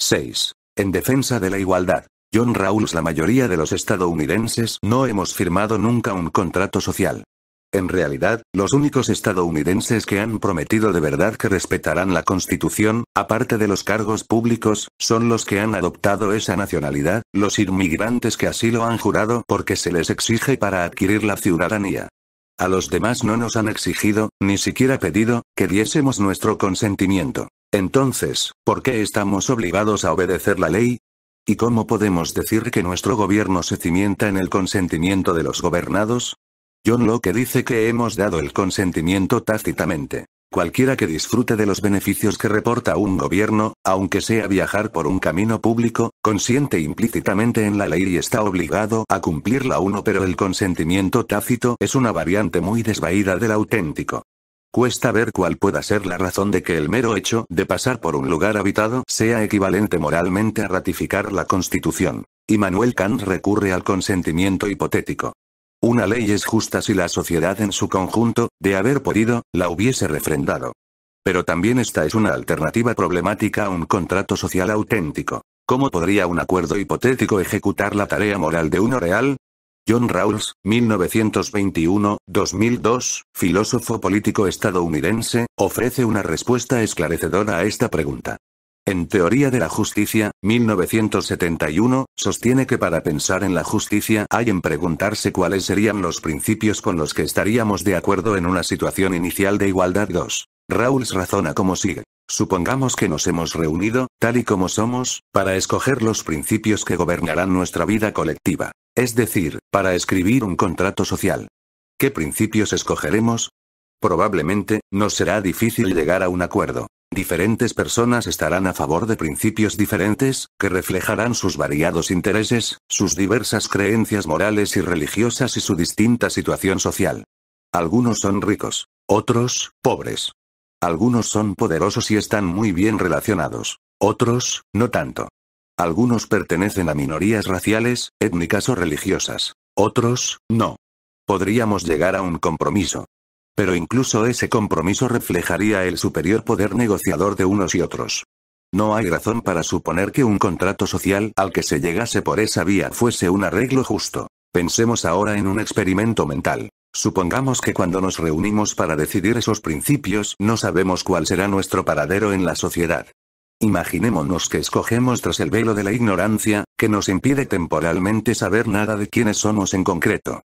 6. En defensa de la igualdad. John Rawls La mayoría de los estadounidenses no hemos firmado nunca un contrato social. En realidad, los únicos estadounidenses que han prometido de verdad que respetarán la Constitución, aparte de los cargos públicos, son los que han adoptado esa nacionalidad, los inmigrantes que así lo han jurado porque se les exige para adquirir la ciudadanía. A los demás no nos han exigido, ni siquiera pedido, que diésemos nuestro consentimiento. Entonces, ¿por qué estamos obligados a obedecer la ley? ¿Y cómo podemos decir que nuestro gobierno se cimienta en el consentimiento de los gobernados? John Locke dice que hemos dado el consentimiento tácitamente. Cualquiera que disfrute de los beneficios que reporta un gobierno, aunque sea viajar por un camino público, consiente implícitamente en la ley y está obligado a cumplirla uno pero el consentimiento tácito es una variante muy desvaída del auténtico. Cuesta ver cuál pueda ser la razón de que el mero hecho de pasar por un lugar habitado sea equivalente moralmente a ratificar la Constitución. Y Manuel Kant recurre al consentimiento hipotético. Una ley es justa si la sociedad en su conjunto, de haber podido, la hubiese refrendado. Pero también esta es una alternativa problemática a un contrato social auténtico. ¿Cómo podría un acuerdo hipotético ejecutar la tarea moral de uno real? John Rawls, 1921-2002, filósofo político estadounidense, ofrece una respuesta esclarecedora a esta pregunta. En Teoría de la Justicia, 1971, sostiene que para pensar en la justicia hay en preguntarse cuáles serían los principios con los que estaríamos de acuerdo en una situación inicial de igualdad 2. Rawls razona como sigue. Supongamos que nos hemos reunido, tal y como somos, para escoger los principios que gobernarán nuestra vida colectiva. Es decir, para escribir un contrato social. ¿Qué principios escogeremos? Probablemente, no será difícil llegar a un acuerdo. Diferentes personas estarán a favor de principios diferentes, que reflejarán sus variados intereses, sus diversas creencias morales y religiosas y su distinta situación social. Algunos son ricos, otros, pobres. Algunos son poderosos y están muy bien relacionados, otros, no tanto. Algunos pertenecen a minorías raciales, étnicas o religiosas. Otros, no. Podríamos llegar a un compromiso. Pero incluso ese compromiso reflejaría el superior poder negociador de unos y otros. No hay razón para suponer que un contrato social al que se llegase por esa vía fuese un arreglo justo. Pensemos ahora en un experimento mental. Supongamos que cuando nos reunimos para decidir esos principios no sabemos cuál será nuestro paradero en la sociedad. Imaginémonos que escogemos tras el velo de la ignorancia, que nos impide temporalmente saber nada de quiénes somos en concreto.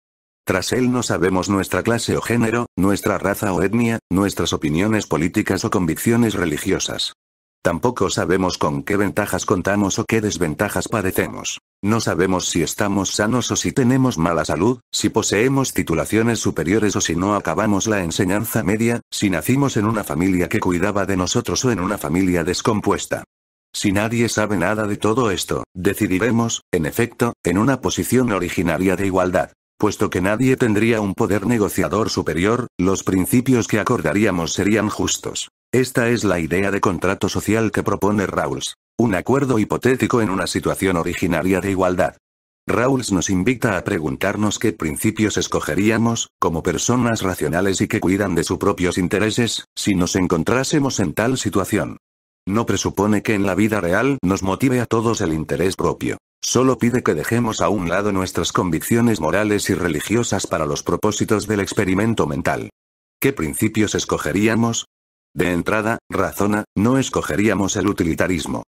Tras él no sabemos nuestra clase o género, nuestra raza o etnia, nuestras opiniones políticas o convicciones religiosas. Tampoco sabemos con qué ventajas contamos o qué desventajas padecemos. No sabemos si estamos sanos o si tenemos mala salud, si poseemos titulaciones superiores o si no acabamos la enseñanza media, si nacimos en una familia que cuidaba de nosotros o en una familia descompuesta. Si nadie sabe nada de todo esto, decidiremos, en efecto, en una posición originaria de igualdad. Puesto que nadie tendría un poder negociador superior, los principios que acordaríamos serían justos. Esta es la idea de contrato social que propone Rawls. Un acuerdo hipotético en una situación originaria de igualdad. Rawls nos invita a preguntarnos qué principios escogeríamos, como personas racionales y que cuidan de sus propios intereses, si nos encontrásemos en tal situación. No presupone que en la vida real nos motive a todos el interés propio. Solo pide que dejemos a un lado nuestras convicciones morales y religiosas para los propósitos del experimento mental. ¿Qué principios escogeríamos? De entrada, razona, no escogeríamos el utilitarismo.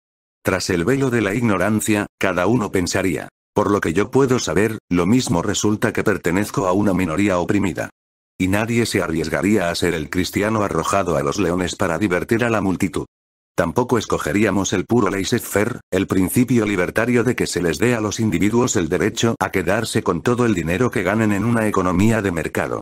Tras el velo de la ignorancia, cada uno pensaría, por lo que yo puedo saber, lo mismo resulta que pertenezco a una minoría oprimida. Y nadie se arriesgaría a ser el cristiano arrojado a los leones para divertir a la multitud. Tampoco escogeríamos el puro laissez-faire, el principio libertario de que se les dé a los individuos el derecho a quedarse con todo el dinero que ganen en una economía de mercado.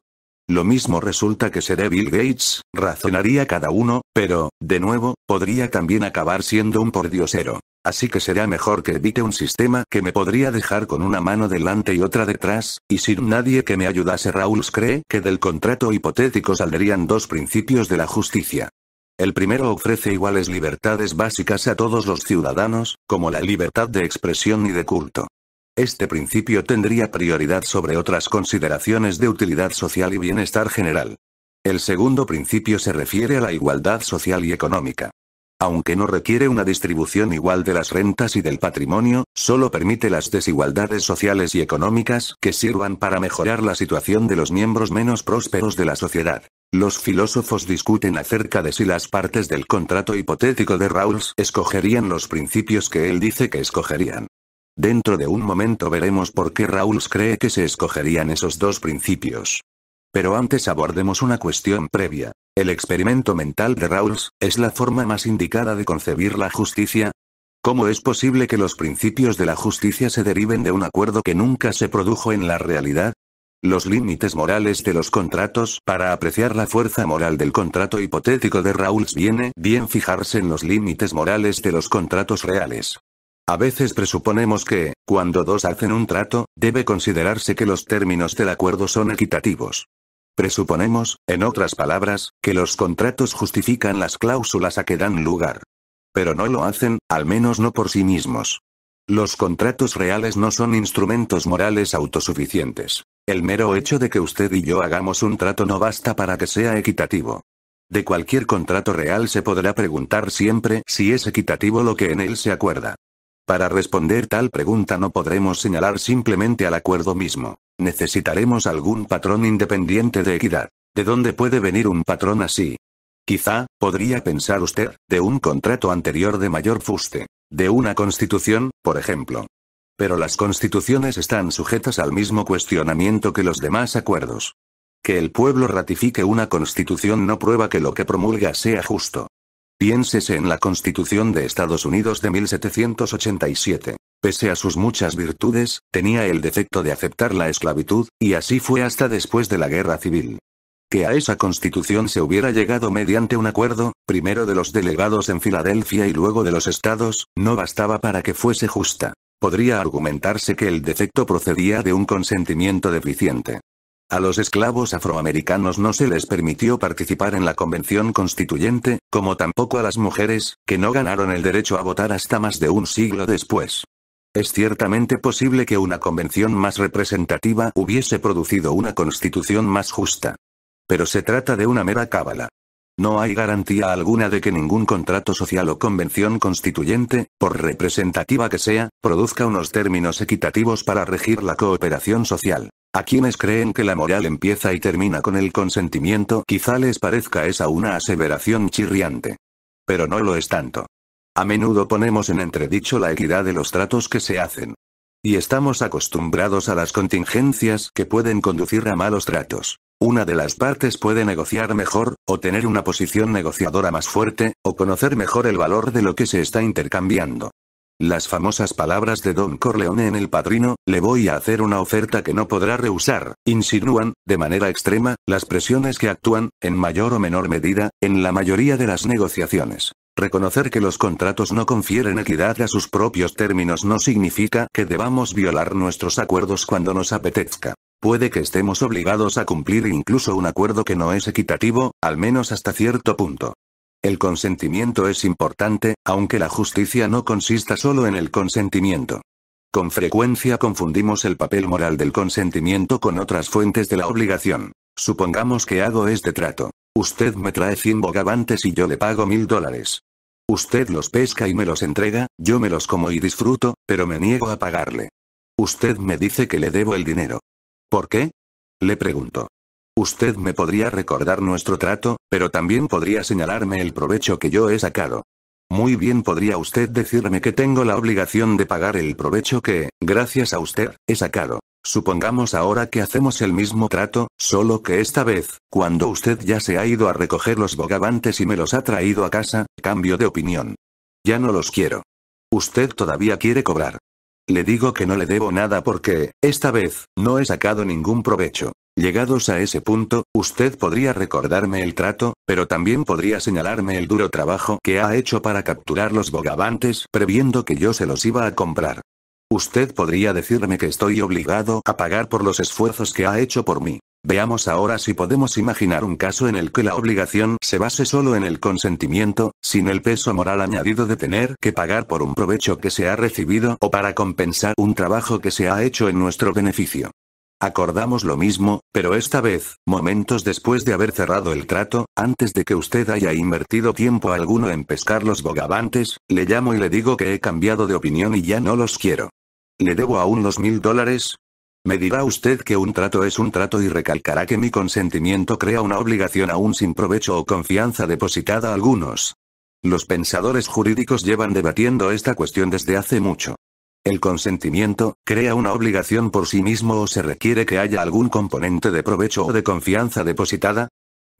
Lo mismo resulta que seré Bill Gates, razonaría cada uno, pero, de nuevo, podría también acabar siendo un pordiosero. Así que será mejor que evite un sistema que me podría dejar con una mano delante y otra detrás, y sin nadie que me ayudase. Raúl cree que del contrato hipotético saldrían dos principios de la justicia. El primero ofrece iguales libertades básicas a todos los ciudadanos, como la libertad de expresión y de culto. Este principio tendría prioridad sobre otras consideraciones de utilidad social y bienestar general. El segundo principio se refiere a la igualdad social y económica. Aunque no requiere una distribución igual de las rentas y del patrimonio, solo permite las desigualdades sociales y económicas que sirvan para mejorar la situación de los miembros menos prósperos de la sociedad. Los filósofos discuten acerca de si las partes del contrato hipotético de Rawls escogerían los principios que él dice que escogerían. Dentro de un momento veremos por qué Rawls cree que se escogerían esos dos principios. Pero antes abordemos una cuestión previa. ¿El experimento mental de Rawls es la forma más indicada de concebir la justicia? ¿Cómo es posible que los principios de la justicia se deriven de un acuerdo que nunca se produjo en la realidad? los límites morales de los contratos para apreciar la fuerza moral del contrato hipotético de Rawls viene bien fijarse en los límites morales de los contratos reales. A veces presuponemos que, cuando dos hacen un trato, debe considerarse que los términos del acuerdo son equitativos. Presuponemos, en otras palabras, que los contratos justifican las cláusulas a que dan lugar. Pero no lo hacen, al menos no por sí mismos. Los contratos reales no son instrumentos morales autosuficientes. El mero hecho de que usted y yo hagamos un trato no basta para que sea equitativo. De cualquier contrato real se podrá preguntar siempre si es equitativo lo que en él se acuerda. Para responder tal pregunta no podremos señalar simplemente al acuerdo mismo. Necesitaremos algún patrón independiente de equidad. ¿De dónde puede venir un patrón así? Quizá, podría pensar usted, de un contrato anterior de mayor fuste. De una constitución, por ejemplo. Pero las constituciones están sujetas al mismo cuestionamiento que los demás acuerdos. Que el pueblo ratifique una constitución no prueba que lo que promulga sea justo. Piénsese en la Constitución de Estados Unidos de 1787. Pese a sus muchas virtudes, tenía el defecto de aceptar la esclavitud, y así fue hasta después de la Guerra Civil. Que a esa constitución se hubiera llegado mediante un acuerdo, primero de los delegados en Filadelfia y luego de los estados, no bastaba para que fuese justa podría argumentarse que el defecto procedía de un consentimiento deficiente. A los esclavos afroamericanos no se les permitió participar en la convención constituyente, como tampoco a las mujeres, que no ganaron el derecho a votar hasta más de un siglo después. Es ciertamente posible que una convención más representativa hubiese producido una constitución más justa. Pero se trata de una mera cábala. No hay garantía alguna de que ningún contrato social o convención constituyente, por representativa que sea, produzca unos términos equitativos para regir la cooperación social. A quienes creen que la moral empieza y termina con el consentimiento quizá les parezca esa una aseveración chirriante. Pero no lo es tanto. A menudo ponemos en entredicho la equidad de los tratos que se hacen. Y estamos acostumbrados a las contingencias que pueden conducir a malos tratos. Una de las partes puede negociar mejor, o tener una posición negociadora más fuerte, o conocer mejor el valor de lo que se está intercambiando. Las famosas palabras de Don Corleone en El Padrino, le voy a hacer una oferta que no podrá rehusar, insinúan, de manera extrema, las presiones que actúan, en mayor o menor medida, en la mayoría de las negociaciones. Reconocer que los contratos no confieren equidad a sus propios términos no significa que debamos violar nuestros acuerdos cuando nos apetezca. Puede que estemos obligados a cumplir incluso un acuerdo que no es equitativo, al menos hasta cierto punto. El consentimiento es importante, aunque la justicia no consista solo en el consentimiento. Con frecuencia confundimos el papel moral del consentimiento con otras fuentes de la obligación. Supongamos que hago este trato. Usted me trae 100 bogavantes y yo le pago mil dólares. Usted los pesca y me los entrega, yo me los como y disfruto, pero me niego a pagarle. Usted me dice que le debo el dinero. ¿Por qué? Le pregunto. Usted me podría recordar nuestro trato, pero también podría señalarme el provecho que yo he sacado. Muy bien podría usted decirme que tengo la obligación de pagar el provecho que, gracias a usted, he sacado. Supongamos ahora que hacemos el mismo trato, solo que esta vez, cuando usted ya se ha ido a recoger los bogavantes y me los ha traído a casa, cambio de opinión. Ya no los quiero. Usted todavía quiere cobrar. Le digo que no le debo nada porque, esta vez, no he sacado ningún provecho. Llegados a ese punto, usted podría recordarme el trato, pero también podría señalarme el duro trabajo que ha hecho para capturar los bogavantes, previendo que yo se los iba a comprar. Usted podría decirme que estoy obligado a pagar por los esfuerzos que ha hecho por mí. Veamos ahora si podemos imaginar un caso en el que la obligación se base solo en el consentimiento, sin el peso moral añadido de tener que pagar por un provecho que se ha recibido o para compensar un trabajo que se ha hecho en nuestro beneficio. Acordamos lo mismo, pero esta vez, momentos después de haber cerrado el trato, antes de que usted haya invertido tiempo alguno en pescar los bogavantes, le llamo y le digo que he cambiado de opinión y ya no los quiero. ¿Le debo aún los mil dólares? Me dirá usted que un trato es un trato y recalcará que mi consentimiento crea una obligación aún sin provecho o confianza depositada a algunos. Los pensadores jurídicos llevan debatiendo esta cuestión desde hace mucho. El consentimiento, crea una obligación por sí mismo o se requiere que haya algún componente de provecho o de confianza depositada?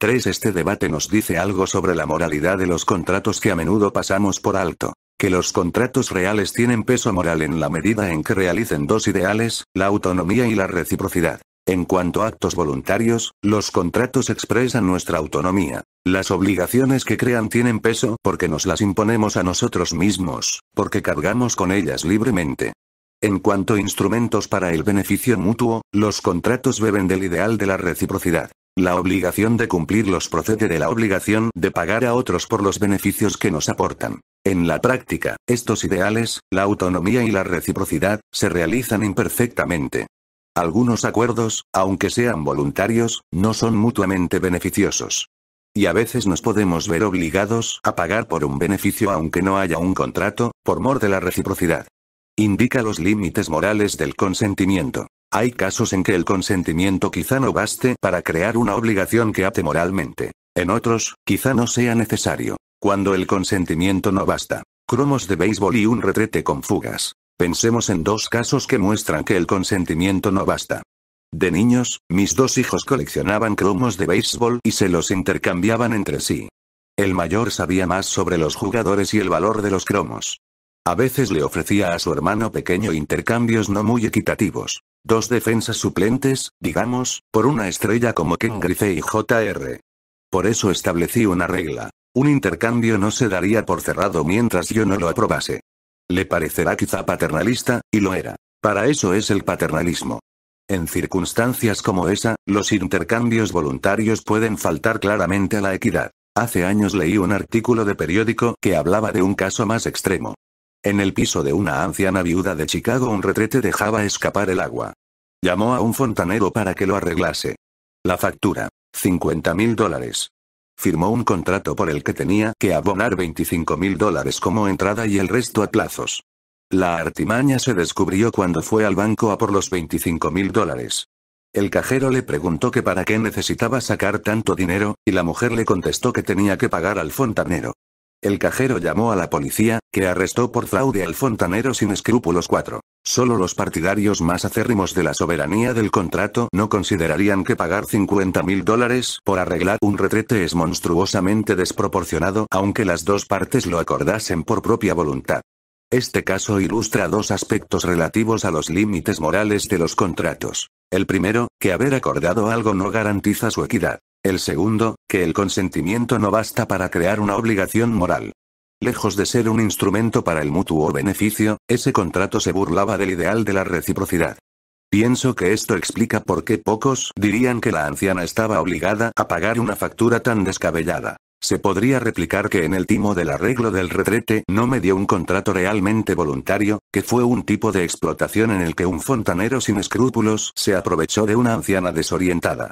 3. Este debate nos dice algo sobre la moralidad de los contratos que a menudo pasamos por alto que los contratos reales tienen peso moral en la medida en que realicen dos ideales, la autonomía y la reciprocidad. En cuanto a actos voluntarios, los contratos expresan nuestra autonomía. Las obligaciones que crean tienen peso porque nos las imponemos a nosotros mismos, porque cargamos con ellas libremente. En cuanto a instrumentos para el beneficio mutuo, los contratos beben del ideal de la reciprocidad. La obligación de cumplirlos procede de la obligación de pagar a otros por los beneficios que nos aportan. En la práctica, estos ideales, la autonomía y la reciprocidad, se realizan imperfectamente. Algunos acuerdos, aunque sean voluntarios, no son mutuamente beneficiosos. Y a veces nos podemos ver obligados a pagar por un beneficio aunque no haya un contrato, por mor de la reciprocidad. Indica los límites morales del consentimiento. Hay casos en que el consentimiento quizá no baste para crear una obligación que ate moralmente. En otros, quizá no sea necesario. Cuando el consentimiento no basta. Cromos de béisbol y un retrete con fugas. Pensemos en dos casos que muestran que el consentimiento no basta. De niños, mis dos hijos coleccionaban cromos de béisbol y se los intercambiaban entre sí. El mayor sabía más sobre los jugadores y el valor de los cromos. A veces le ofrecía a su hermano pequeño intercambios no muy equitativos. Dos defensas suplentes, digamos, por una estrella como Ken Griffey y Jr. Por eso establecí una regla. Un intercambio no se daría por cerrado mientras yo no lo aprobase. Le parecerá quizá paternalista, y lo era. Para eso es el paternalismo. En circunstancias como esa, los intercambios voluntarios pueden faltar claramente a la equidad. Hace años leí un artículo de periódico que hablaba de un caso más extremo. En el piso de una anciana viuda de Chicago un retrete dejaba escapar el agua. Llamó a un fontanero para que lo arreglase. La factura. 50 mil dólares. Firmó un contrato por el que tenía que abonar 25 mil dólares como entrada y el resto a plazos. La artimaña se descubrió cuando fue al banco a por los 25 mil dólares. El cajero le preguntó que para qué necesitaba sacar tanto dinero, y la mujer le contestó que tenía que pagar al fontanero. El cajero llamó a la policía, que arrestó por fraude al fontanero sin escrúpulos 4. Solo los partidarios más acérrimos de la soberanía del contrato no considerarían que pagar 50 mil dólares por arreglar un retrete es monstruosamente desproporcionado aunque las dos partes lo acordasen por propia voluntad. Este caso ilustra dos aspectos relativos a los límites morales de los contratos. El primero, que haber acordado algo no garantiza su equidad. El segundo, que el consentimiento no basta para crear una obligación moral. Lejos de ser un instrumento para el mutuo beneficio, ese contrato se burlaba del ideal de la reciprocidad. Pienso que esto explica por qué pocos dirían que la anciana estaba obligada a pagar una factura tan descabellada. Se podría replicar que en el timo del arreglo del retrete no me dio un contrato realmente voluntario, que fue un tipo de explotación en el que un fontanero sin escrúpulos se aprovechó de una anciana desorientada.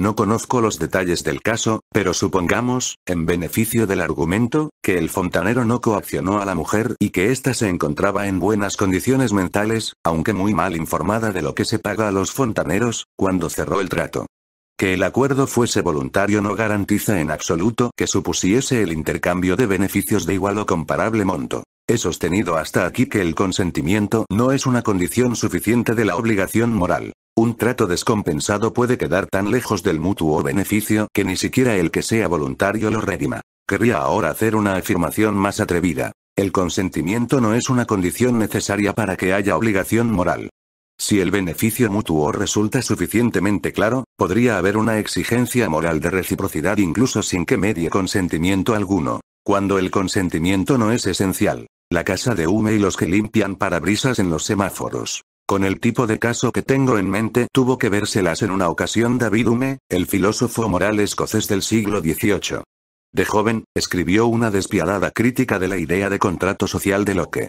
No conozco los detalles del caso, pero supongamos, en beneficio del argumento, que el fontanero no coaccionó a la mujer y que ésta se encontraba en buenas condiciones mentales, aunque muy mal informada de lo que se paga a los fontaneros, cuando cerró el trato. Que el acuerdo fuese voluntario no garantiza en absoluto que supusiese el intercambio de beneficios de igual o comparable monto. He sostenido hasta aquí que el consentimiento no es una condición suficiente de la obligación moral. Un trato descompensado puede quedar tan lejos del mutuo beneficio que ni siquiera el que sea voluntario lo redima. Querría ahora hacer una afirmación más atrevida. El consentimiento no es una condición necesaria para que haya obligación moral. Si el beneficio mutuo resulta suficientemente claro, podría haber una exigencia moral de reciprocidad incluso sin que medie consentimiento alguno. Cuando el consentimiento no es esencial. La casa de Hume y los que limpian parabrisas en los semáforos. Con el tipo de caso que tengo en mente tuvo que vérselas en una ocasión David Hume, el filósofo moral escocés del siglo XVIII. De joven, escribió una despiadada crítica de la idea de contrato social de Locke.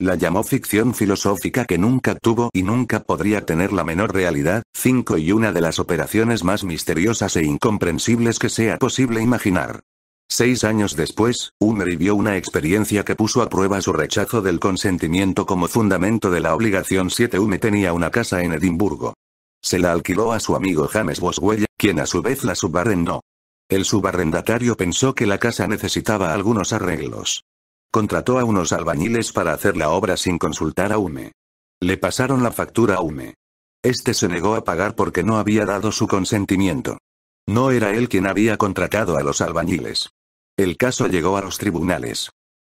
La llamó ficción filosófica que nunca tuvo y nunca podría tener la menor realidad, cinco y una de las operaciones más misteriosas e incomprensibles que sea posible imaginar. Seis años después, Hume vivió una experiencia que puso a prueba su rechazo del consentimiento como fundamento de la obligación 7. Hume tenía una casa en Edimburgo. Se la alquiló a su amigo James Boswell, quien a su vez la subarrendó. El subarrendatario pensó que la casa necesitaba algunos arreglos. Contrató a unos albañiles para hacer la obra sin consultar a Hume. Le pasaron la factura a Hume. Este se negó a pagar porque no había dado su consentimiento. No era él quien había contratado a los albañiles. El caso llegó a los tribunales.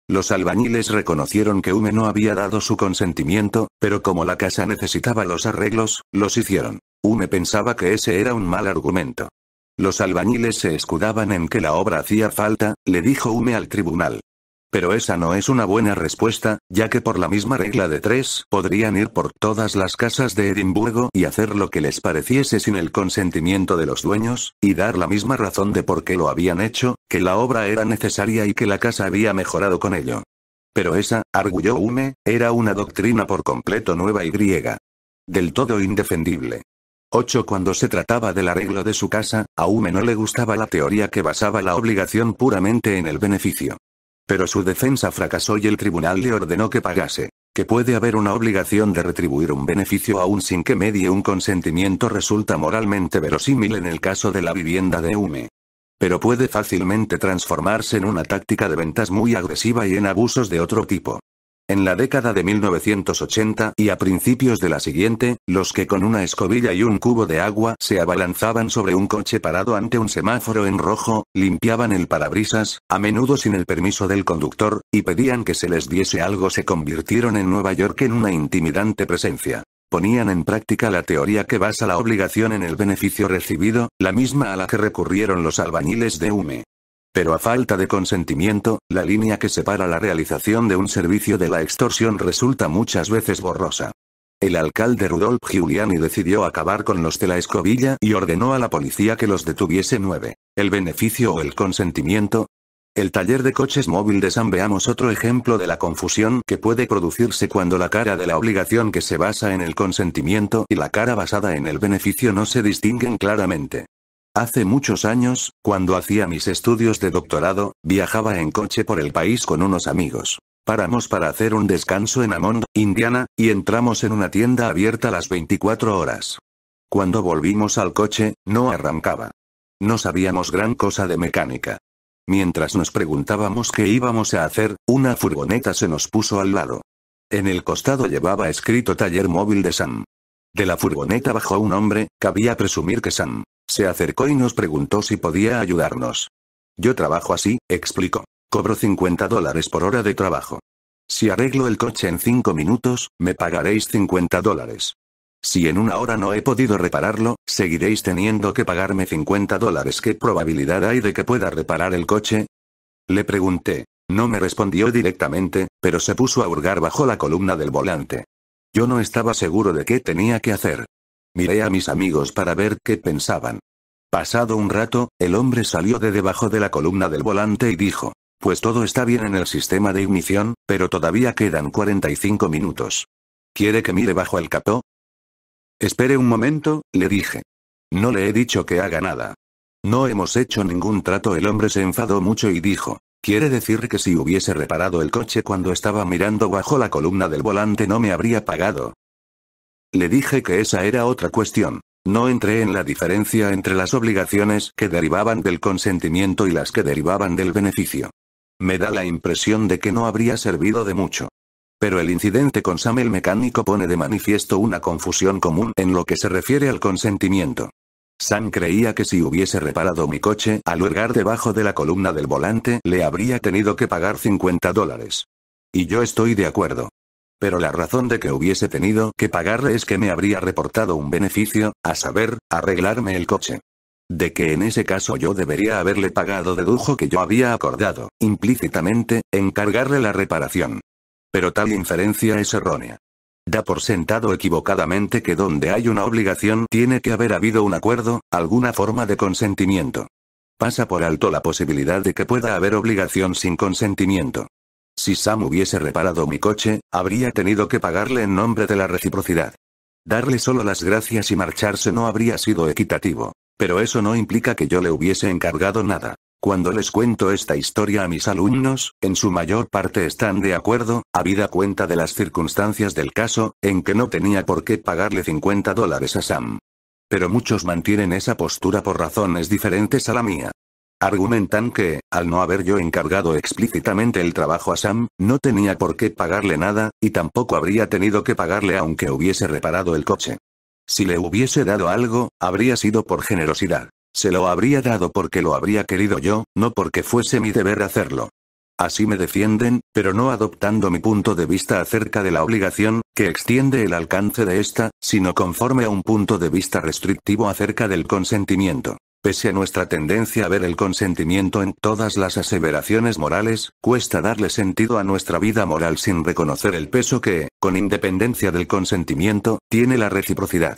Los albañiles reconocieron que Hume no había dado su consentimiento, pero como la casa necesitaba los arreglos, los hicieron. Hume pensaba que ese era un mal argumento. Los albañiles se escudaban en que la obra hacía falta, le dijo Hume al tribunal. Pero esa no es una buena respuesta, ya que por la misma regla de tres, podrían ir por todas las casas de Edimburgo y hacer lo que les pareciese sin el consentimiento de los dueños, y dar la misma razón de por qué lo habían hecho, que la obra era necesaria y que la casa había mejorado con ello. Pero esa, arguyó Hume, era una doctrina por completo nueva y griega. Del todo indefendible. 8. Cuando se trataba del arreglo de su casa, a Hume no le gustaba la teoría que basaba la obligación puramente en el beneficio. Pero su defensa fracasó y el tribunal le ordenó que pagase. Que puede haber una obligación de retribuir un beneficio aún sin que medie un consentimiento resulta moralmente verosímil en el caso de la vivienda de Hume. Pero puede fácilmente transformarse en una táctica de ventas muy agresiva y en abusos de otro tipo. En la década de 1980 y a principios de la siguiente, los que con una escobilla y un cubo de agua se abalanzaban sobre un coche parado ante un semáforo en rojo, limpiaban el parabrisas, a menudo sin el permiso del conductor, y pedían que se les diese algo se convirtieron en Nueva York en una intimidante presencia. Ponían en práctica la teoría que basa la obligación en el beneficio recibido, la misma a la que recurrieron los albañiles de Hume. Pero a falta de consentimiento, la línea que separa la realización de un servicio de la extorsión resulta muchas veces borrosa. El alcalde Rudolf Giuliani decidió acabar con los de la escobilla y ordenó a la policía que los detuviese nueve. ¿El beneficio o el consentimiento? El taller de coches móvil de San veamos otro ejemplo de la confusión que puede producirse cuando la cara de la obligación que se basa en el consentimiento y la cara basada en el beneficio no se distinguen claramente. Hace muchos años, cuando hacía mis estudios de doctorado, viajaba en coche por el país con unos amigos. Paramos para hacer un descanso en Amond, Indiana, y entramos en una tienda abierta las 24 horas. Cuando volvimos al coche, no arrancaba. No sabíamos gran cosa de mecánica. Mientras nos preguntábamos qué íbamos a hacer, una furgoneta se nos puso al lado. En el costado llevaba escrito taller móvil de Sam. De la furgoneta bajó un hombre, cabía presumir que Sam se acercó y nos preguntó si podía ayudarnos. Yo trabajo así, explicó. Cobro 50 dólares por hora de trabajo. Si arreglo el coche en 5 minutos, me pagaréis 50 dólares. Si en una hora no he podido repararlo, seguiréis teniendo que pagarme 50 dólares. ¿Qué probabilidad hay de que pueda reparar el coche? Le pregunté. No me respondió directamente, pero se puso a hurgar bajo la columna del volante. Yo no estaba seguro de qué tenía que hacer. Miré a mis amigos para ver qué pensaban. Pasado un rato, el hombre salió de debajo de la columna del volante y dijo, pues todo está bien en el sistema de ignición, pero todavía quedan 45 minutos. ¿Quiere que mire bajo el capó? Espere un momento, le dije. No le he dicho que haga nada. No hemos hecho ningún trato. El hombre se enfadó mucho y dijo, ¿quiere decir que si hubiese reparado el coche cuando estaba mirando bajo la columna del volante no me habría pagado? Le dije que esa era otra cuestión. No entré en la diferencia entre las obligaciones que derivaban del consentimiento y las que derivaban del beneficio. Me da la impresión de que no habría servido de mucho. Pero el incidente con Sam el mecánico pone de manifiesto una confusión común en lo que se refiere al consentimiento. Sam creía que si hubiese reparado mi coche al hurgar debajo de la columna del volante le habría tenido que pagar 50 dólares. Y yo estoy de acuerdo pero la razón de que hubiese tenido que pagarle es que me habría reportado un beneficio, a saber, arreglarme el coche. De que en ese caso yo debería haberle pagado dedujo que yo había acordado, implícitamente, encargarle la reparación. Pero tal inferencia es errónea. Da por sentado equivocadamente que donde hay una obligación tiene que haber habido un acuerdo, alguna forma de consentimiento. Pasa por alto la posibilidad de que pueda haber obligación sin consentimiento. Si Sam hubiese reparado mi coche, habría tenido que pagarle en nombre de la reciprocidad. Darle solo las gracias y marcharse no habría sido equitativo. Pero eso no implica que yo le hubiese encargado nada. Cuando les cuento esta historia a mis alumnos, en su mayor parte están de acuerdo, habida cuenta de las circunstancias del caso, en que no tenía por qué pagarle 50 dólares a Sam. Pero muchos mantienen esa postura por razones diferentes a la mía. Argumentan que, al no haber yo encargado explícitamente el trabajo a Sam, no tenía por qué pagarle nada, y tampoco habría tenido que pagarle aunque hubiese reparado el coche. Si le hubiese dado algo, habría sido por generosidad. Se lo habría dado porque lo habría querido yo, no porque fuese mi deber hacerlo. Así me defienden, pero no adoptando mi punto de vista acerca de la obligación, que extiende el alcance de esta, sino conforme a un punto de vista restrictivo acerca del consentimiento. Pese a nuestra tendencia a ver el consentimiento en todas las aseveraciones morales, cuesta darle sentido a nuestra vida moral sin reconocer el peso que, con independencia del consentimiento, tiene la reciprocidad.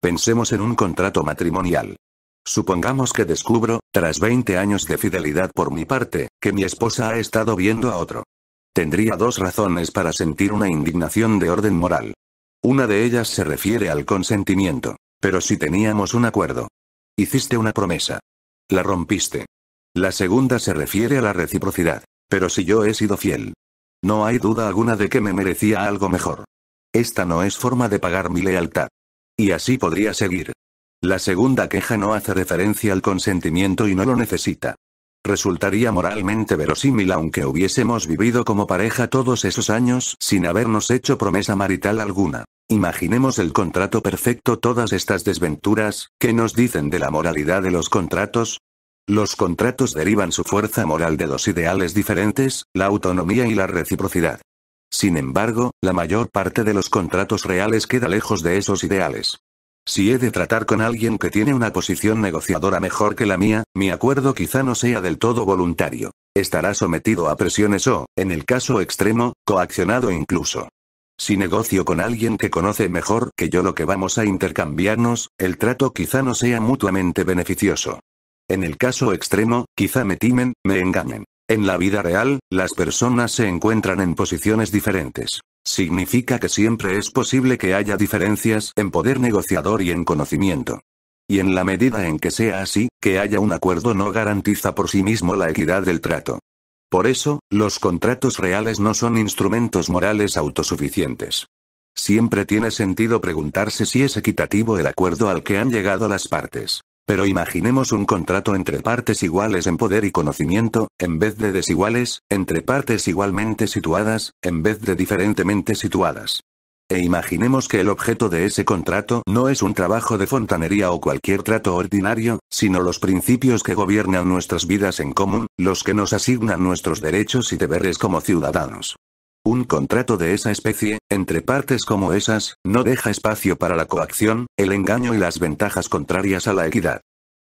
Pensemos en un contrato matrimonial. Supongamos que descubro, tras 20 años de fidelidad por mi parte, que mi esposa ha estado viendo a otro. Tendría dos razones para sentir una indignación de orden moral. Una de ellas se refiere al consentimiento. Pero si teníamos un acuerdo, Hiciste una promesa. La rompiste. La segunda se refiere a la reciprocidad. Pero si yo he sido fiel. No hay duda alguna de que me merecía algo mejor. Esta no es forma de pagar mi lealtad. Y así podría seguir. La segunda queja no hace referencia al consentimiento y no lo necesita. Resultaría moralmente verosímil aunque hubiésemos vivido como pareja todos esos años sin habernos hecho promesa marital alguna. Imaginemos el contrato perfecto todas estas desventuras, ¿qué nos dicen de la moralidad de los contratos? Los contratos derivan su fuerza moral de dos ideales diferentes, la autonomía y la reciprocidad. Sin embargo, la mayor parte de los contratos reales queda lejos de esos ideales. Si he de tratar con alguien que tiene una posición negociadora mejor que la mía, mi acuerdo quizá no sea del todo voluntario. Estará sometido a presiones o, en el caso extremo, coaccionado incluso. Si negocio con alguien que conoce mejor que yo lo que vamos a intercambiarnos, el trato quizá no sea mutuamente beneficioso. En el caso extremo, quizá me timen, me engañen. En la vida real, las personas se encuentran en posiciones diferentes. Significa que siempre es posible que haya diferencias en poder negociador y en conocimiento. Y en la medida en que sea así, que haya un acuerdo no garantiza por sí mismo la equidad del trato. Por eso, los contratos reales no son instrumentos morales autosuficientes. Siempre tiene sentido preguntarse si es equitativo el acuerdo al que han llegado las partes. Pero imaginemos un contrato entre partes iguales en poder y conocimiento, en vez de desiguales, entre partes igualmente situadas, en vez de diferentemente situadas. E imaginemos que el objeto de ese contrato no es un trabajo de fontanería o cualquier trato ordinario, sino los principios que gobiernan nuestras vidas en común, los que nos asignan nuestros derechos y deberes como ciudadanos. Un contrato de esa especie, entre partes como esas, no deja espacio para la coacción, el engaño y las ventajas contrarias a la equidad.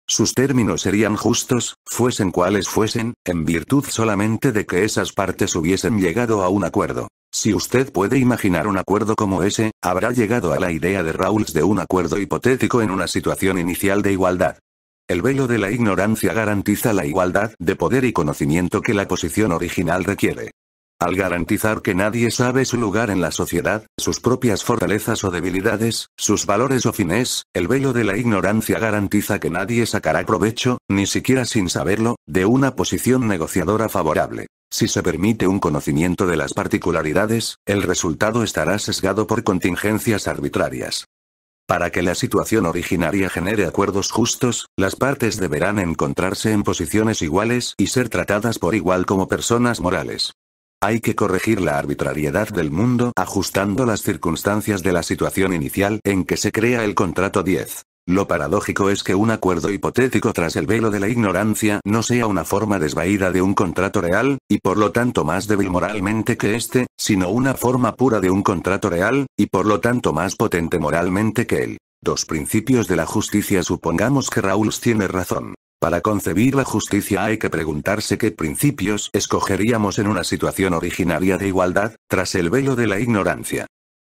Sus términos serían justos, fuesen cuales fuesen, en virtud solamente de que esas partes hubiesen llegado a un acuerdo. Si usted puede imaginar un acuerdo como ese, habrá llegado a la idea de Rawls de un acuerdo hipotético en una situación inicial de igualdad. El velo de la ignorancia garantiza la igualdad de poder y conocimiento que la posición original requiere. Al garantizar que nadie sabe su lugar en la sociedad, sus propias fortalezas o debilidades, sus valores o fines, el velo de la ignorancia garantiza que nadie sacará provecho, ni siquiera sin saberlo, de una posición negociadora favorable. Si se permite un conocimiento de las particularidades, el resultado estará sesgado por contingencias arbitrarias. Para que la situación originaria genere acuerdos justos, las partes deberán encontrarse en posiciones iguales y ser tratadas por igual como personas morales. Hay que corregir la arbitrariedad del mundo ajustando las circunstancias de la situación inicial en que se crea el contrato 10. Lo paradójico es que un acuerdo hipotético tras el velo de la ignorancia no sea una forma desvaída de un contrato real, y por lo tanto más débil moralmente que este, sino una forma pura de un contrato real, y por lo tanto más potente moralmente que él. Dos principios de la justicia Supongamos que Raúl tiene razón. Para concebir la justicia hay que preguntarse qué principios escogeríamos en una situación originaria de igualdad, tras el velo de la ignorancia.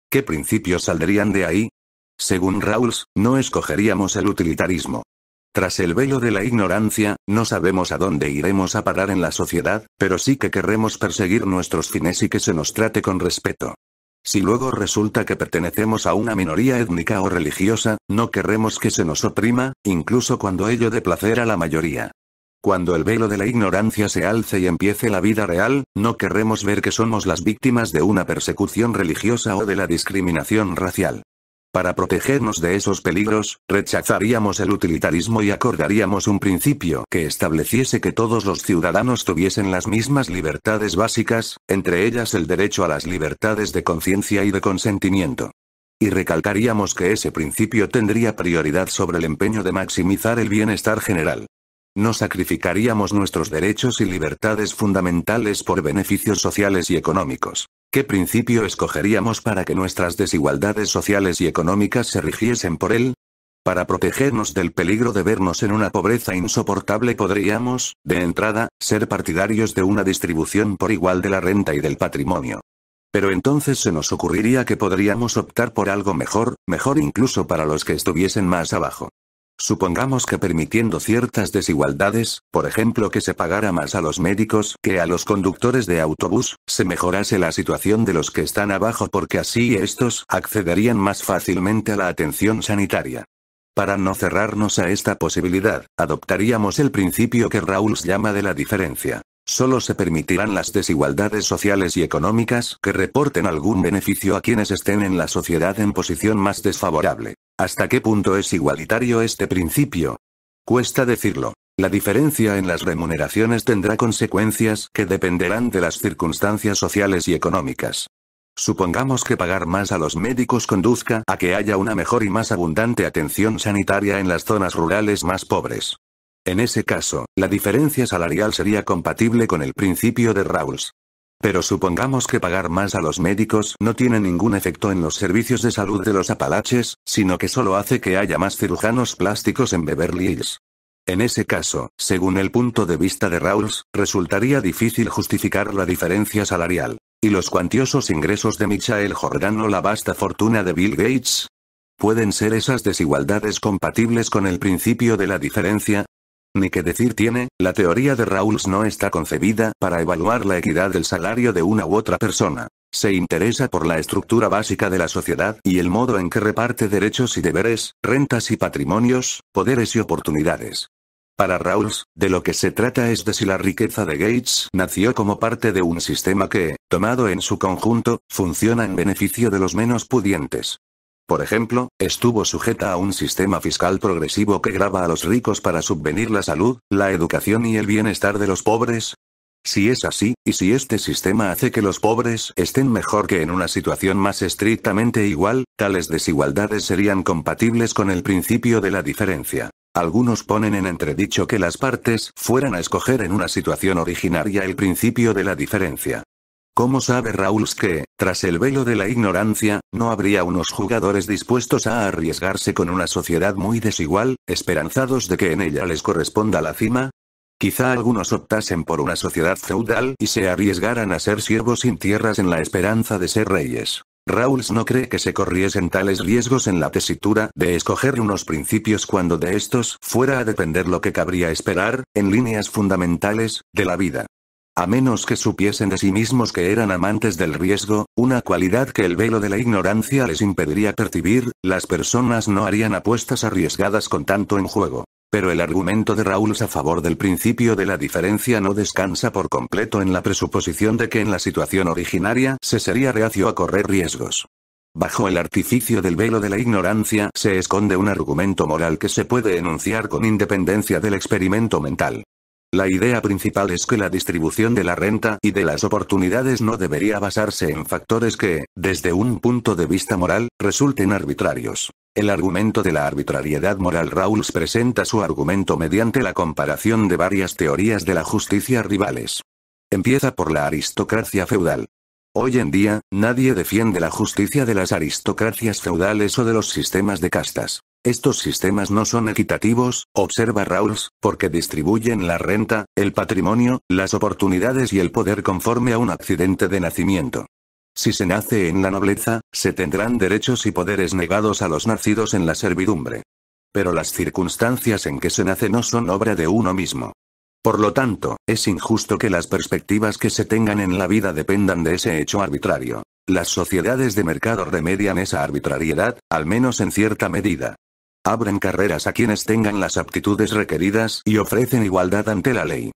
¿Qué principios saldrían de ahí? Según Rawls, no escogeríamos el utilitarismo. Tras el velo de la ignorancia, no sabemos a dónde iremos a parar en la sociedad, pero sí que querremos perseguir nuestros fines y que se nos trate con respeto. Si luego resulta que pertenecemos a una minoría étnica o religiosa, no querremos que se nos oprima, incluso cuando ello dé placer a la mayoría. Cuando el velo de la ignorancia se alce y empiece la vida real, no querremos ver que somos las víctimas de una persecución religiosa o de la discriminación racial. Para protegernos de esos peligros, rechazaríamos el utilitarismo y acordaríamos un principio que estableciese que todos los ciudadanos tuviesen las mismas libertades básicas, entre ellas el derecho a las libertades de conciencia y de consentimiento. Y recalcaríamos que ese principio tendría prioridad sobre el empeño de maximizar el bienestar general. No sacrificaríamos nuestros derechos y libertades fundamentales por beneficios sociales y económicos. ¿Qué principio escogeríamos para que nuestras desigualdades sociales y económicas se rigiesen por él? Para protegernos del peligro de vernos en una pobreza insoportable podríamos, de entrada, ser partidarios de una distribución por igual de la renta y del patrimonio. Pero entonces se nos ocurriría que podríamos optar por algo mejor, mejor incluso para los que estuviesen más abajo. Supongamos que permitiendo ciertas desigualdades, por ejemplo que se pagara más a los médicos que a los conductores de autobús, se mejorase la situación de los que están abajo porque así estos accederían más fácilmente a la atención sanitaria. Para no cerrarnos a esta posibilidad, adoptaríamos el principio que Rawls llama de la diferencia. Solo se permitirán las desigualdades sociales y económicas que reporten algún beneficio a quienes estén en la sociedad en posición más desfavorable. ¿Hasta qué punto es igualitario este principio? Cuesta decirlo. La diferencia en las remuneraciones tendrá consecuencias que dependerán de las circunstancias sociales y económicas. Supongamos que pagar más a los médicos conduzca a que haya una mejor y más abundante atención sanitaria en las zonas rurales más pobres. En ese caso, la diferencia salarial sería compatible con el principio de Rawls. Pero supongamos que pagar más a los médicos no tiene ningún efecto en los servicios de salud de los Apalaches, sino que solo hace que haya más cirujanos plásticos en Beverly Hills. En ese caso, según el punto de vista de Rawls, resultaría difícil justificar la diferencia salarial. ¿Y los cuantiosos ingresos de Michael Jordan o la vasta fortuna de Bill Gates? ¿Pueden ser esas desigualdades compatibles con el principio de la diferencia? Ni que decir tiene, la teoría de Rawls no está concebida para evaluar la equidad del salario de una u otra persona. Se interesa por la estructura básica de la sociedad y el modo en que reparte derechos y deberes, rentas y patrimonios, poderes y oportunidades. Para Rawls, de lo que se trata es de si la riqueza de Gates nació como parte de un sistema que, tomado en su conjunto, funciona en beneficio de los menos pudientes. Por ejemplo, estuvo sujeta a un sistema fiscal progresivo que graba a los ricos para subvenir la salud, la educación y el bienestar de los pobres. Si es así, y si este sistema hace que los pobres estén mejor que en una situación más estrictamente igual, tales desigualdades serían compatibles con el principio de la diferencia. Algunos ponen en entredicho que las partes fueran a escoger en una situación originaria el principio de la diferencia. ¿Cómo sabe Rauls que, tras el velo de la ignorancia, no habría unos jugadores dispuestos a arriesgarse con una sociedad muy desigual, esperanzados de que en ella les corresponda la cima? Quizá algunos optasen por una sociedad feudal y se arriesgaran a ser siervos sin tierras en la esperanza de ser reyes. Rawls no cree que se corriesen tales riesgos en la tesitura de escoger unos principios cuando de estos fuera a depender lo que cabría esperar, en líneas fundamentales, de la vida. A menos que supiesen de sí mismos que eran amantes del riesgo, una cualidad que el velo de la ignorancia les impediría percibir, las personas no harían apuestas arriesgadas con tanto en juego. Pero el argumento de Raúl a favor del principio de la diferencia no descansa por completo en la presuposición de que en la situación originaria se sería reacio a correr riesgos. Bajo el artificio del velo de la ignorancia se esconde un argumento moral que se puede enunciar con independencia del experimento mental. La idea principal es que la distribución de la renta y de las oportunidades no debería basarse en factores que, desde un punto de vista moral, resulten arbitrarios. El argumento de la arbitrariedad moral Rawls presenta su argumento mediante la comparación de varias teorías de la justicia rivales. Empieza por la aristocracia feudal. Hoy en día, nadie defiende la justicia de las aristocracias feudales o de los sistemas de castas. Estos sistemas no son equitativos, observa Rawls, porque distribuyen la renta, el patrimonio, las oportunidades y el poder conforme a un accidente de nacimiento. Si se nace en la nobleza, se tendrán derechos y poderes negados a los nacidos en la servidumbre. Pero las circunstancias en que se nace no son obra de uno mismo. Por lo tanto, es injusto que las perspectivas que se tengan en la vida dependan de ese hecho arbitrario. Las sociedades de mercado remedian esa arbitrariedad, al menos en cierta medida. Abren carreras a quienes tengan las aptitudes requeridas y ofrecen igualdad ante la ley.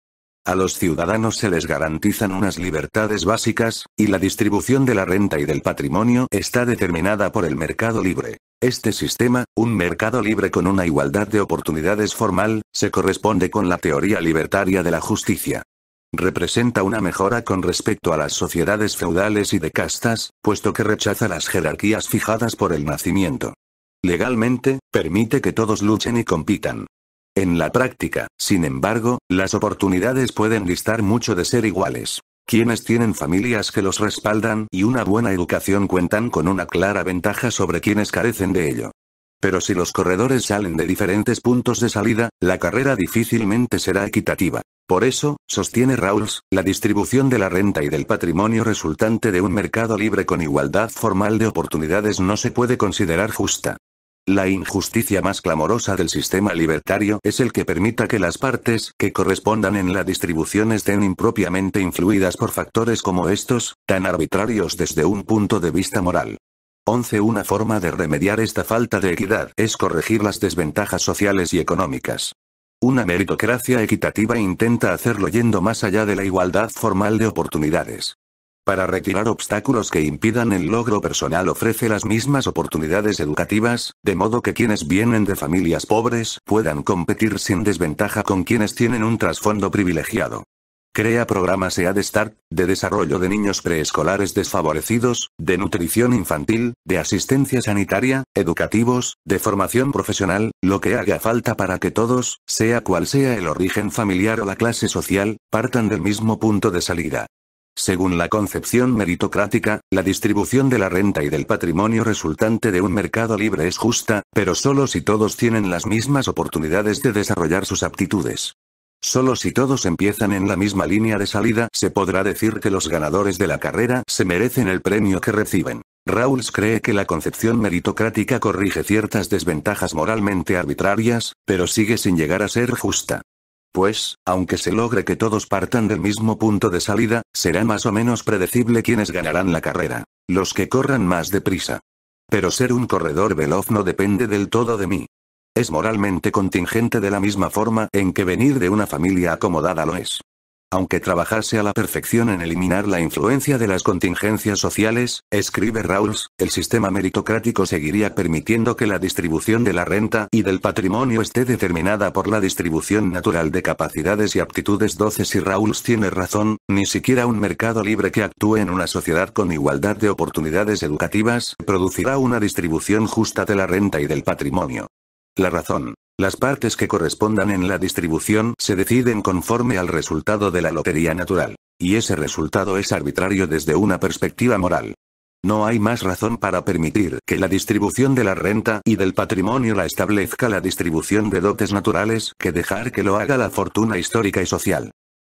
A los ciudadanos se les garantizan unas libertades básicas, y la distribución de la renta y del patrimonio está determinada por el mercado libre. Este sistema, un mercado libre con una igualdad de oportunidades formal, se corresponde con la teoría libertaria de la justicia. Representa una mejora con respecto a las sociedades feudales y de castas, puesto que rechaza las jerarquías fijadas por el nacimiento legalmente, permite que todos luchen y compitan. En la práctica, sin embargo, las oportunidades pueden distar mucho de ser iguales. Quienes tienen familias que los respaldan y una buena educación cuentan con una clara ventaja sobre quienes carecen de ello. Pero si los corredores salen de diferentes puntos de salida, la carrera difícilmente será equitativa. Por eso, sostiene Rawls, la distribución de la renta y del patrimonio resultante de un mercado libre con igualdad formal de oportunidades no se puede considerar justa. La injusticia más clamorosa del sistema libertario es el que permita que las partes que correspondan en la distribución estén impropiamente influidas por factores como estos, tan arbitrarios desde un punto de vista moral. 11. Una forma de remediar esta falta de equidad es corregir las desventajas sociales y económicas. Una meritocracia equitativa intenta hacerlo yendo más allá de la igualdad formal de oportunidades. Para retirar obstáculos que impidan el logro personal ofrece las mismas oportunidades educativas, de modo que quienes vienen de familias pobres puedan competir sin desventaja con quienes tienen un trasfondo privilegiado. Crea programas EAD Start, de desarrollo de niños preescolares desfavorecidos, de nutrición infantil, de asistencia sanitaria, educativos, de formación profesional, lo que haga falta para que todos, sea cual sea el origen familiar o la clase social, partan del mismo punto de salida. Según la concepción meritocrática, la distribución de la renta y del patrimonio resultante de un mercado libre es justa, pero solo si todos tienen las mismas oportunidades de desarrollar sus aptitudes. Solo si todos empiezan en la misma línea de salida se podrá decir que los ganadores de la carrera se merecen el premio que reciben. Rawls cree que la concepción meritocrática corrige ciertas desventajas moralmente arbitrarias, pero sigue sin llegar a ser justa. Pues, aunque se logre que todos partan del mismo punto de salida, será más o menos predecible quienes ganarán la carrera. Los que corran más deprisa. Pero ser un corredor veloz no depende del todo de mí. Es moralmente contingente de la misma forma en que venir de una familia acomodada lo es aunque trabajase a la perfección en eliminar la influencia de las contingencias sociales, escribe Rawls, el sistema meritocrático seguiría permitiendo que la distribución de la renta y del patrimonio esté determinada por la distribución natural de capacidades y aptitudes 12 si Rawls tiene razón, ni siquiera un mercado libre que actúe en una sociedad con igualdad de oportunidades educativas producirá una distribución justa de la renta y del patrimonio. La razón las partes que correspondan en la distribución se deciden conforme al resultado de la lotería natural. Y ese resultado es arbitrario desde una perspectiva moral. No hay más razón para permitir que la distribución de la renta y del patrimonio la establezca la distribución de dotes naturales que dejar que lo haga la fortuna histórica y social.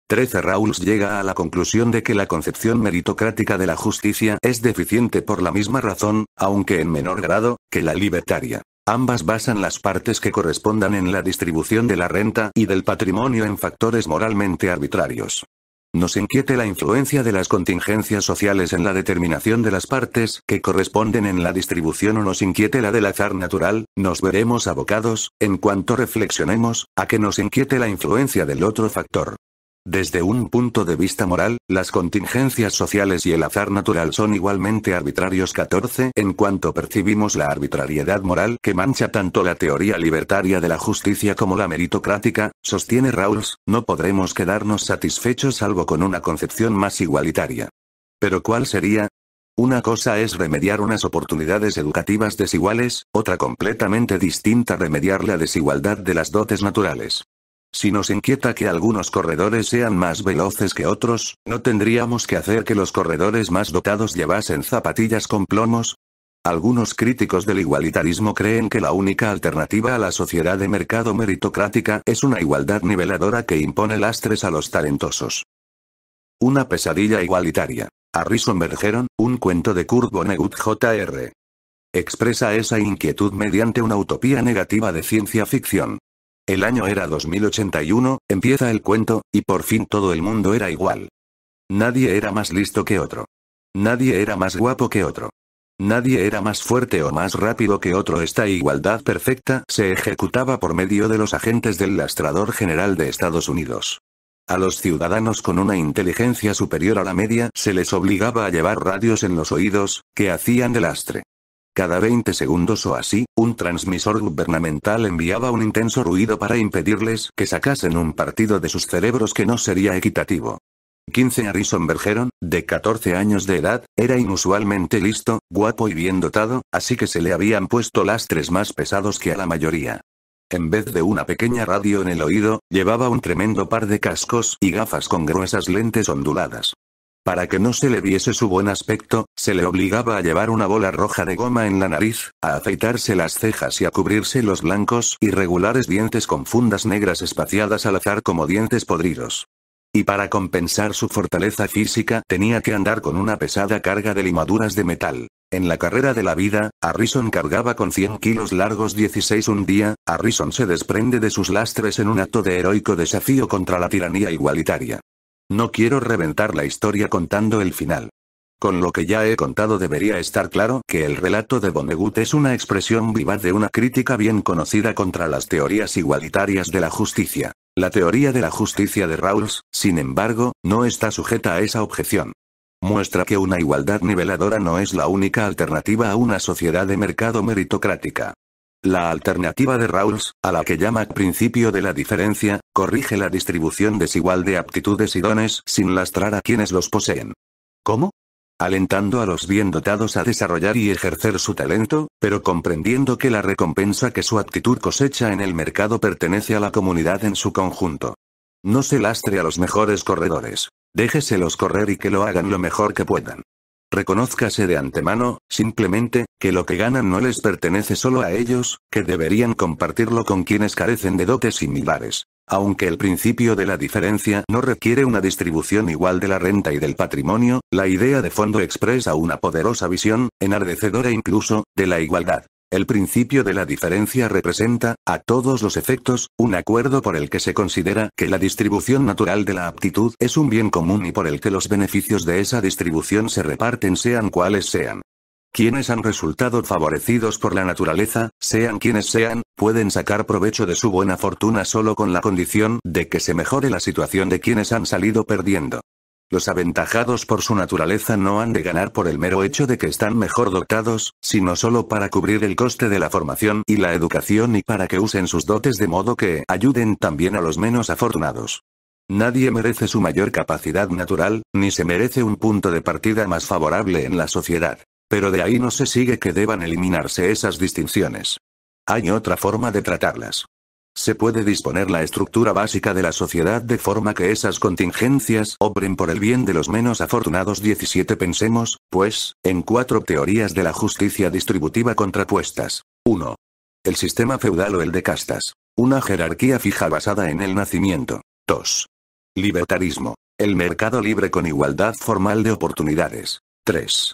13 Rawls llega a la conclusión de que la concepción meritocrática de la justicia es deficiente por la misma razón, aunque en menor grado, que la libertaria. Ambas basan las partes que correspondan en la distribución de la renta y del patrimonio en factores moralmente arbitrarios. Nos inquiete la influencia de las contingencias sociales en la determinación de las partes que corresponden en la distribución o nos inquiete la del azar natural, nos veremos abocados, en cuanto reflexionemos, a que nos inquiete la influencia del otro factor. Desde un punto de vista moral, las contingencias sociales y el azar natural son igualmente arbitrarios 14 en cuanto percibimos la arbitrariedad moral que mancha tanto la teoría libertaria de la justicia como la meritocrática, sostiene Rawls, no podremos quedarnos satisfechos salvo con una concepción más igualitaria. Pero ¿cuál sería? Una cosa es remediar unas oportunidades educativas desiguales, otra completamente distinta remediar la desigualdad de las dotes naturales. Si nos inquieta que algunos corredores sean más veloces que otros, ¿no tendríamos que hacer que los corredores más dotados llevasen zapatillas con plomos? Algunos críticos del igualitarismo creen que la única alternativa a la sociedad de mercado meritocrática es una igualdad niveladora que impone lastres a los talentosos. Una pesadilla igualitaria. A Bergeron, un cuento de Kurt Vonnegut Jr. Expresa esa inquietud mediante una utopía negativa de ciencia ficción. El año era 2081, empieza el cuento, y por fin todo el mundo era igual. Nadie era más listo que otro. Nadie era más guapo que otro. Nadie era más fuerte o más rápido que otro. Esta igualdad perfecta se ejecutaba por medio de los agentes del lastrador general de Estados Unidos. A los ciudadanos con una inteligencia superior a la media se les obligaba a llevar radios en los oídos, que hacían de lastre. Cada 20 segundos o así, un transmisor gubernamental enviaba un intenso ruido para impedirles que sacasen un partido de sus cerebros que no sería equitativo. 15 Harrison Bergeron, de 14 años de edad, era inusualmente listo, guapo y bien dotado, así que se le habían puesto lastres más pesados que a la mayoría. En vez de una pequeña radio en el oído, llevaba un tremendo par de cascos y gafas con gruesas lentes onduladas. Para que no se le viese su buen aspecto, se le obligaba a llevar una bola roja de goma en la nariz, a afeitarse las cejas y a cubrirse los blancos y regulares dientes con fundas negras espaciadas al azar como dientes podridos. Y para compensar su fortaleza física tenía que andar con una pesada carga de limaduras de metal. En la carrera de la vida, Harrison cargaba con 100 kilos largos 16 un día, Harrison se desprende de sus lastres en un acto de heroico desafío contra la tiranía igualitaria. No quiero reventar la historia contando el final. Con lo que ya he contado debería estar claro que el relato de Vonnegut es una expresión vivaz de una crítica bien conocida contra las teorías igualitarias de la justicia. La teoría de la justicia de Rawls, sin embargo, no está sujeta a esa objeción. Muestra que una igualdad niveladora no es la única alternativa a una sociedad de mercado meritocrática. La alternativa de Rawls, a la que llama principio de la diferencia, corrige la distribución desigual de aptitudes y dones sin lastrar a quienes los poseen. ¿Cómo? Alentando a los bien dotados a desarrollar y ejercer su talento, pero comprendiendo que la recompensa que su aptitud cosecha en el mercado pertenece a la comunidad en su conjunto. No se lastre a los mejores corredores. Déjeselos correr y que lo hagan lo mejor que puedan. Reconózcase de antemano, simplemente, que lo que ganan no les pertenece solo a ellos, que deberían compartirlo con quienes carecen de dotes similares. Aunque el principio de la diferencia no requiere una distribución igual de la renta y del patrimonio, la idea de fondo expresa una poderosa visión, enardecedora incluso, de la igualdad. El principio de la diferencia representa, a todos los efectos, un acuerdo por el que se considera que la distribución natural de la aptitud es un bien común y por el que los beneficios de esa distribución se reparten sean cuales sean. Quienes han resultado favorecidos por la naturaleza, sean quienes sean, pueden sacar provecho de su buena fortuna solo con la condición de que se mejore la situación de quienes han salido perdiendo. Los aventajados por su naturaleza no han de ganar por el mero hecho de que están mejor dotados, sino solo para cubrir el coste de la formación y la educación y para que usen sus dotes de modo que ayuden también a los menos afortunados. Nadie merece su mayor capacidad natural, ni se merece un punto de partida más favorable en la sociedad. Pero de ahí no se sigue que deban eliminarse esas distinciones. Hay otra forma de tratarlas. Se puede disponer la estructura básica de la sociedad de forma que esas contingencias obren por el bien de los menos afortunados 17 pensemos, pues, en cuatro teorías de la justicia distributiva contrapuestas. 1. El sistema feudal o el de castas. Una jerarquía fija basada en el nacimiento. 2. Libertarismo. El mercado libre con igualdad formal de oportunidades. 3.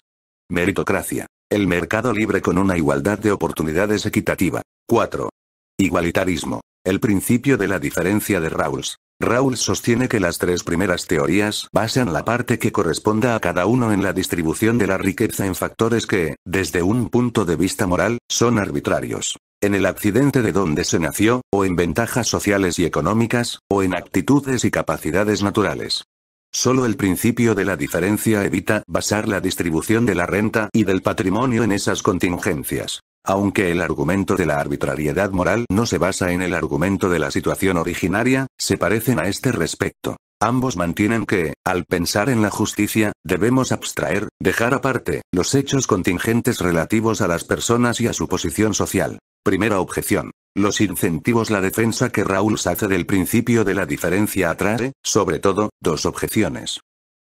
Meritocracia. El mercado libre con una igualdad de oportunidades equitativa. 4. Igualitarismo. El principio de la diferencia de Rawls. Rawls sostiene que las tres primeras teorías basan la parte que corresponda a cada uno en la distribución de la riqueza en factores que, desde un punto de vista moral, son arbitrarios. En el accidente de donde se nació, o en ventajas sociales y económicas, o en actitudes y capacidades naturales. Solo el principio de la diferencia evita basar la distribución de la renta y del patrimonio en esas contingencias. Aunque el argumento de la arbitrariedad moral no se basa en el argumento de la situación originaria, se parecen a este respecto. Ambos mantienen que, al pensar en la justicia, debemos abstraer, dejar aparte, los hechos contingentes relativos a las personas y a su posición social. Primera objeción. Los incentivos la defensa que Raúl hace del principio de la diferencia atrae, sobre todo, dos objeciones.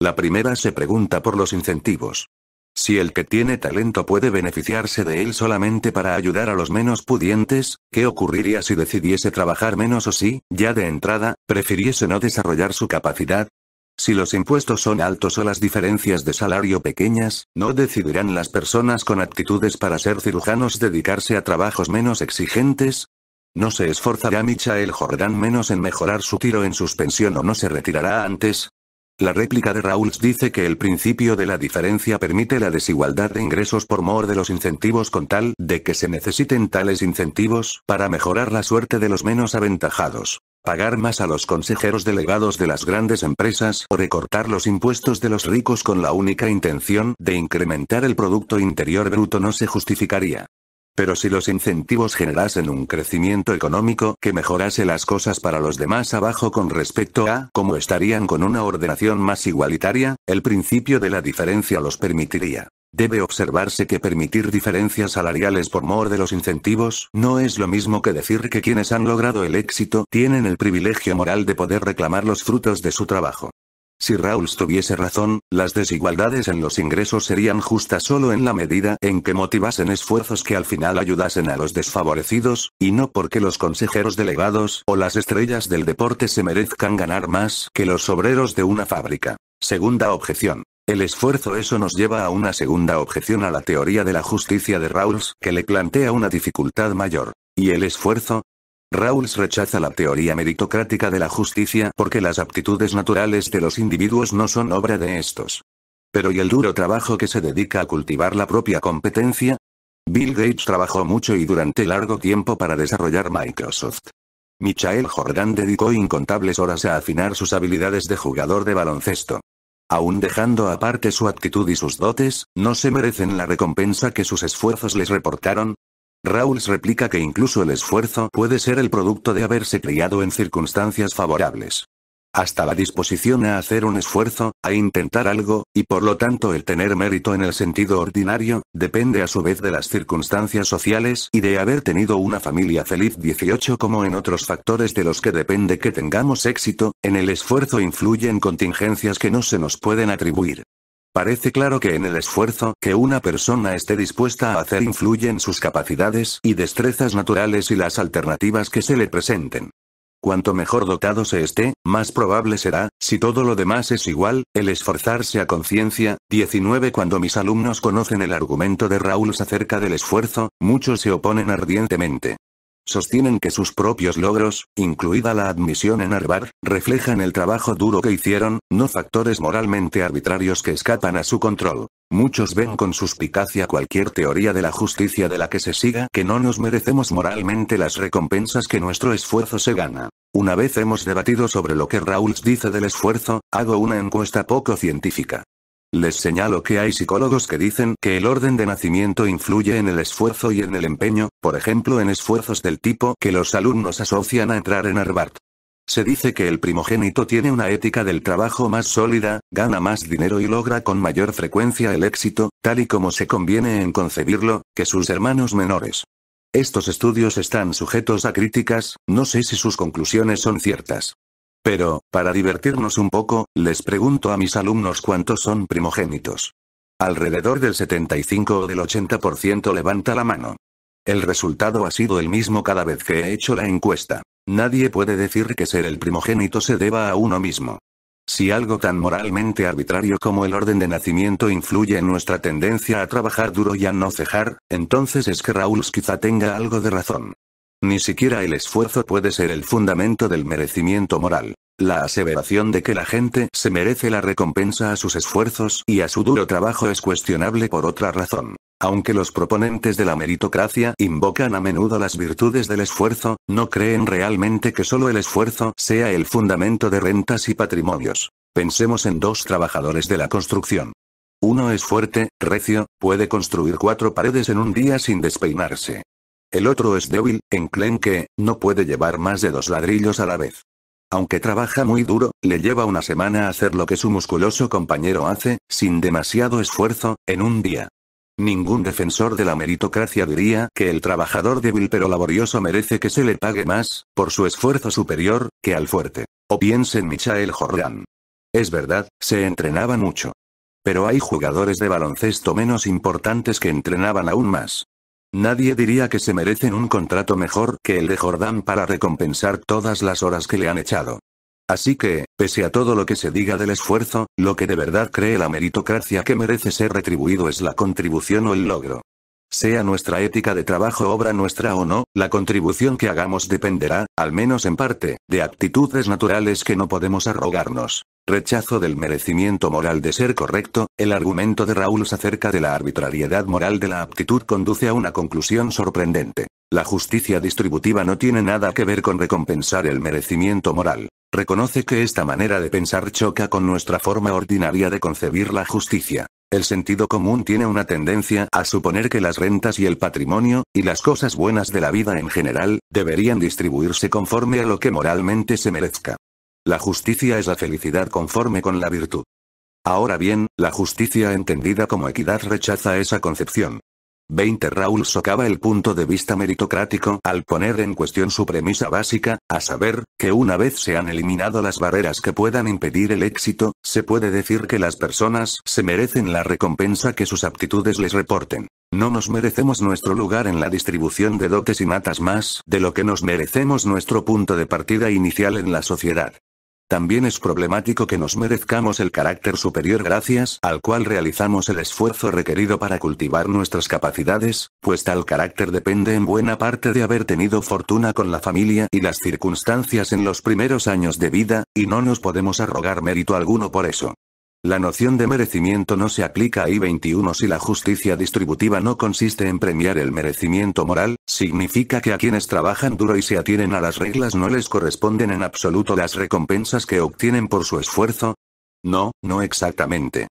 La primera se pregunta por los incentivos. Si el que tiene talento puede beneficiarse de él solamente para ayudar a los menos pudientes, ¿qué ocurriría si decidiese trabajar menos o si, ya de entrada, prefiriese no desarrollar su capacidad? Si los impuestos son altos o las diferencias de salario pequeñas, ¿no decidirán las personas con aptitudes para ser cirujanos dedicarse a trabajos menos exigentes? ¿No se esforzará Michael Jordan menos en mejorar su tiro en suspensión o no se retirará antes? La réplica de Rawls dice que el principio de la diferencia permite la desigualdad de ingresos por mor de los incentivos con tal de que se necesiten tales incentivos para mejorar la suerte de los menos aventajados. Pagar más a los consejeros delegados de las grandes empresas o recortar los impuestos de los ricos con la única intención de incrementar el Producto Interior Bruto no se justificaría. Pero si los incentivos generasen un crecimiento económico que mejorase las cosas para los demás abajo con respecto a cómo estarían con una ordenación más igualitaria, el principio de la diferencia los permitiría. Debe observarse que permitir diferencias salariales por mor de los incentivos no es lo mismo que decir que quienes han logrado el éxito tienen el privilegio moral de poder reclamar los frutos de su trabajo. Si Rawls tuviese razón, las desigualdades en los ingresos serían justas solo en la medida en que motivasen esfuerzos que al final ayudasen a los desfavorecidos, y no porque los consejeros delegados o las estrellas del deporte se merezcan ganar más que los obreros de una fábrica. Segunda objeción. El esfuerzo eso nos lleva a una segunda objeción a la teoría de la justicia de Rawls, que le plantea una dificultad mayor. Y el esfuerzo, Rawls rechaza la teoría meritocrática de la justicia porque las aptitudes naturales de los individuos no son obra de estos. Pero ¿y el duro trabajo que se dedica a cultivar la propia competencia? Bill Gates trabajó mucho y durante largo tiempo para desarrollar Microsoft. Michael Jordan dedicó incontables horas a afinar sus habilidades de jugador de baloncesto. Aún dejando aparte su actitud y sus dotes, ¿no se merecen la recompensa que sus esfuerzos les reportaron? Rauls replica que incluso el esfuerzo puede ser el producto de haberse criado en circunstancias favorables. Hasta la disposición a hacer un esfuerzo, a intentar algo, y por lo tanto el tener mérito en el sentido ordinario, depende a su vez de las circunstancias sociales y de haber tenido una familia feliz 18 como en otros factores de los que depende que tengamos éxito, en el esfuerzo influyen contingencias que no se nos pueden atribuir. Parece claro que en el esfuerzo que una persona esté dispuesta a hacer influyen sus capacidades y destrezas naturales y las alternativas que se le presenten. Cuanto mejor dotado se esté, más probable será, si todo lo demás es igual, el esforzarse a conciencia. 19 Cuando mis alumnos conocen el argumento de Raúl acerca del esfuerzo, muchos se oponen ardientemente. Sostienen que sus propios logros, incluida la admisión en Harvard, reflejan el trabajo duro que hicieron, no factores moralmente arbitrarios que escapan a su control. Muchos ven con suspicacia cualquier teoría de la justicia de la que se siga que no nos merecemos moralmente las recompensas que nuestro esfuerzo se gana. Una vez hemos debatido sobre lo que Rawls dice del esfuerzo, hago una encuesta poco científica. Les señalo que hay psicólogos que dicen que el orden de nacimiento influye en el esfuerzo y en el empeño, por ejemplo en esfuerzos del tipo que los alumnos asocian a entrar en Harvard. Se dice que el primogénito tiene una ética del trabajo más sólida, gana más dinero y logra con mayor frecuencia el éxito, tal y como se conviene en concebirlo, que sus hermanos menores. Estos estudios están sujetos a críticas, no sé si sus conclusiones son ciertas. Pero, para divertirnos un poco, les pregunto a mis alumnos cuántos son primogénitos. Alrededor del 75 o del 80% levanta la mano. El resultado ha sido el mismo cada vez que he hecho la encuesta. Nadie puede decir que ser el primogénito se deba a uno mismo. Si algo tan moralmente arbitrario como el orden de nacimiento influye en nuestra tendencia a trabajar duro y a no cejar, entonces es que Raúl quizá tenga algo de razón. Ni siquiera el esfuerzo puede ser el fundamento del merecimiento moral. La aseveración de que la gente se merece la recompensa a sus esfuerzos y a su duro trabajo es cuestionable por otra razón. Aunque los proponentes de la meritocracia invocan a menudo las virtudes del esfuerzo, no creen realmente que solo el esfuerzo sea el fundamento de rentas y patrimonios. Pensemos en dos trabajadores de la construcción. Uno es fuerte, recio, puede construir cuatro paredes en un día sin despeinarse. El otro es débil, en clenque, no puede llevar más de dos ladrillos a la vez. Aunque trabaja muy duro, le lleva una semana hacer lo que su musculoso compañero hace, sin demasiado esfuerzo, en un día. Ningún defensor de la meritocracia diría que el trabajador débil pero laborioso merece que se le pague más, por su esfuerzo superior, que al fuerte. O piense en Michael Jordan. Es verdad, se entrenaba mucho. Pero hay jugadores de baloncesto menos importantes que entrenaban aún más. Nadie diría que se merecen un contrato mejor que el de Jordán para recompensar todas las horas que le han echado. Así que, pese a todo lo que se diga del esfuerzo, lo que de verdad cree la meritocracia que merece ser retribuido es la contribución o el logro. Sea nuestra ética de trabajo obra nuestra o no, la contribución que hagamos dependerá, al menos en parte, de actitudes naturales que no podemos arrogarnos. Rechazo del merecimiento moral de ser correcto, el argumento de Raúl acerca de la arbitrariedad moral de la aptitud conduce a una conclusión sorprendente. La justicia distributiva no tiene nada que ver con recompensar el merecimiento moral. Reconoce que esta manera de pensar choca con nuestra forma ordinaria de concebir la justicia. El sentido común tiene una tendencia a suponer que las rentas y el patrimonio, y las cosas buenas de la vida en general, deberían distribuirse conforme a lo que moralmente se merezca. La justicia es la felicidad conforme con la virtud. Ahora bien, la justicia entendida como equidad rechaza esa concepción. 20. Raúl socava el punto de vista meritocrático al poner en cuestión su premisa básica, a saber, que una vez se han eliminado las barreras que puedan impedir el éxito, se puede decir que las personas se merecen la recompensa que sus aptitudes les reporten. No nos merecemos nuestro lugar en la distribución de dotes y matas más de lo que nos merecemos nuestro punto de partida inicial en la sociedad. También es problemático que nos merezcamos el carácter superior gracias al cual realizamos el esfuerzo requerido para cultivar nuestras capacidades, pues tal carácter depende en buena parte de haber tenido fortuna con la familia y las circunstancias en los primeros años de vida, y no nos podemos arrogar mérito alguno por eso. La noción de merecimiento no se aplica a I21 si la justicia distributiva no consiste en premiar el merecimiento moral, significa que a quienes trabajan duro y se atienen a las reglas no les corresponden en absoluto las recompensas que obtienen por su esfuerzo. No, no exactamente.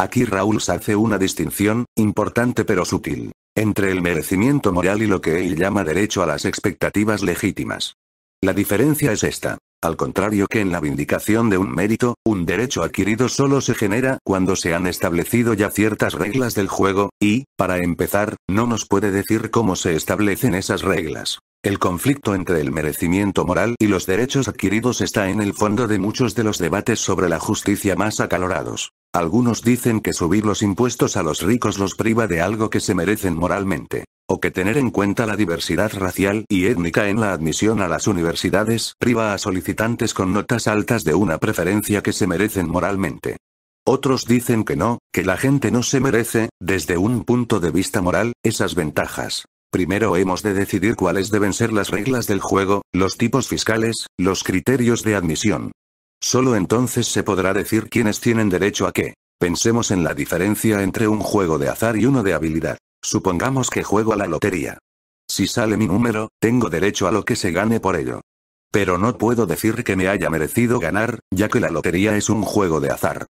Aquí se hace una distinción, importante pero sutil, entre el merecimiento moral y lo que él llama derecho a las expectativas legítimas. La diferencia es esta. Al contrario que en la vindicación de un mérito, un derecho adquirido solo se genera cuando se han establecido ya ciertas reglas del juego, y, para empezar, no nos puede decir cómo se establecen esas reglas. El conflicto entre el merecimiento moral y los derechos adquiridos está en el fondo de muchos de los debates sobre la justicia más acalorados. Algunos dicen que subir los impuestos a los ricos los priva de algo que se merecen moralmente o que tener en cuenta la diversidad racial y étnica en la admisión a las universidades priva a solicitantes con notas altas de una preferencia que se merecen moralmente. Otros dicen que no, que la gente no se merece, desde un punto de vista moral, esas ventajas. Primero hemos de decidir cuáles deben ser las reglas del juego, los tipos fiscales, los criterios de admisión. Solo entonces se podrá decir quiénes tienen derecho a qué. Pensemos en la diferencia entre un juego de azar y uno de habilidad. Supongamos que juego a la lotería. Si sale mi número, tengo derecho a lo que se gane por ello. Pero no puedo decir que me haya merecido ganar, ya que la lotería es un juego de azar.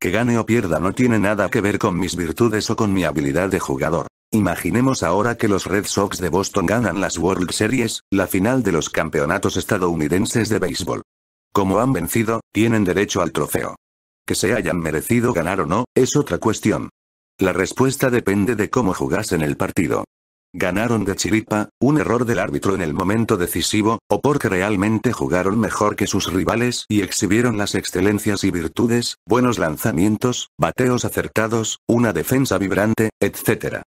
Que gane o pierda no tiene nada que ver con mis virtudes o con mi habilidad de jugador. Imaginemos ahora que los Red Sox de Boston ganan las World Series, la final de los campeonatos estadounidenses de béisbol. Como han vencido, tienen derecho al trofeo. Que se hayan merecido ganar o no, es otra cuestión. La respuesta depende de cómo jugasen el partido. Ganaron de chiripa, un error del árbitro en el momento decisivo, o porque realmente jugaron mejor que sus rivales y exhibieron las excelencias y virtudes, buenos lanzamientos, bateos acertados, una defensa vibrante, etc.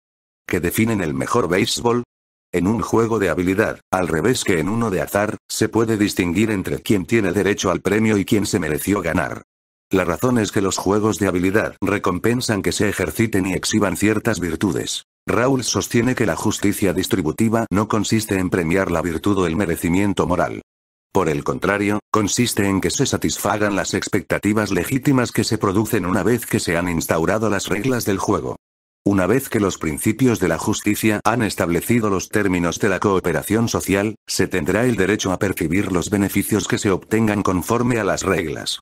¿Que definen el mejor béisbol? En un juego de habilidad, al revés que en uno de azar, se puede distinguir entre quien tiene derecho al premio y quien se mereció ganar. La razón es que los juegos de habilidad recompensan que se ejerciten y exhiban ciertas virtudes. Raúl sostiene que la justicia distributiva no consiste en premiar la virtud o el merecimiento moral. Por el contrario, consiste en que se satisfagan las expectativas legítimas que se producen una vez que se han instaurado las reglas del juego. Una vez que los principios de la justicia han establecido los términos de la cooperación social, se tendrá el derecho a percibir los beneficios que se obtengan conforme a las reglas.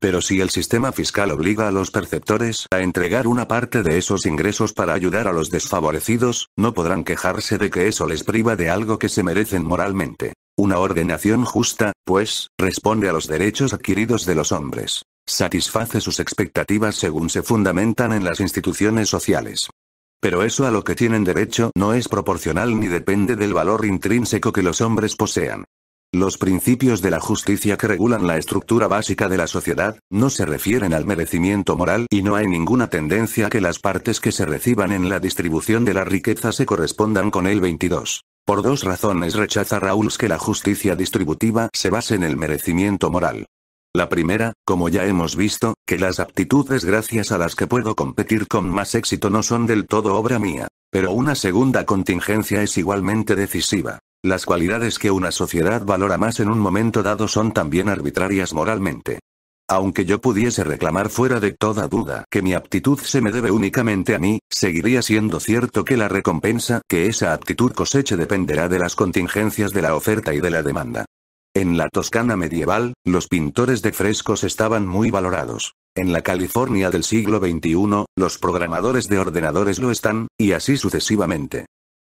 Pero si el sistema fiscal obliga a los perceptores a entregar una parte de esos ingresos para ayudar a los desfavorecidos, no podrán quejarse de que eso les priva de algo que se merecen moralmente. Una ordenación justa, pues, responde a los derechos adquiridos de los hombres. Satisface sus expectativas según se fundamentan en las instituciones sociales. Pero eso a lo que tienen derecho no es proporcional ni depende del valor intrínseco que los hombres posean. Los principios de la justicia que regulan la estructura básica de la sociedad, no se refieren al merecimiento moral y no hay ninguna tendencia a que las partes que se reciban en la distribución de la riqueza se correspondan con el 22. Por dos razones rechaza Rawls que la justicia distributiva se base en el merecimiento moral. La primera, como ya hemos visto, que las aptitudes gracias a las que puedo competir con más éxito no son del todo obra mía. Pero una segunda contingencia es igualmente decisiva. Las cualidades que una sociedad valora más en un momento dado son también arbitrarias moralmente. Aunque yo pudiese reclamar fuera de toda duda que mi aptitud se me debe únicamente a mí, seguiría siendo cierto que la recompensa que esa aptitud coseche dependerá de las contingencias de la oferta y de la demanda. En la Toscana medieval, los pintores de frescos estaban muy valorados. En la California del siglo XXI, los programadores de ordenadores lo están, y así sucesivamente.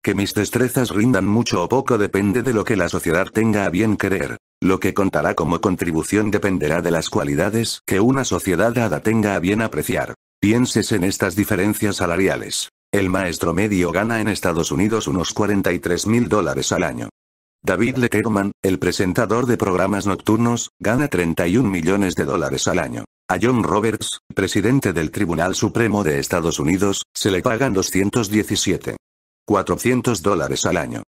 Que mis destrezas rindan mucho o poco depende de lo que la sociedad tenga a bien querer. Lo que contará como contribución dependerá de las cualidades que una sociedad dada tenga a bien apreciar. Pienses en estas diferencias salariales. El maestro medio gana en Estados Unidos unos 43 mil dólares al año. David Letterman, el presentador de programas nocturnos, gana 31 millones de dólares al año. A John Roberts, presidente del Tribunal Supremo de Estados Unidos, se le pagan 217 400 dólares al año.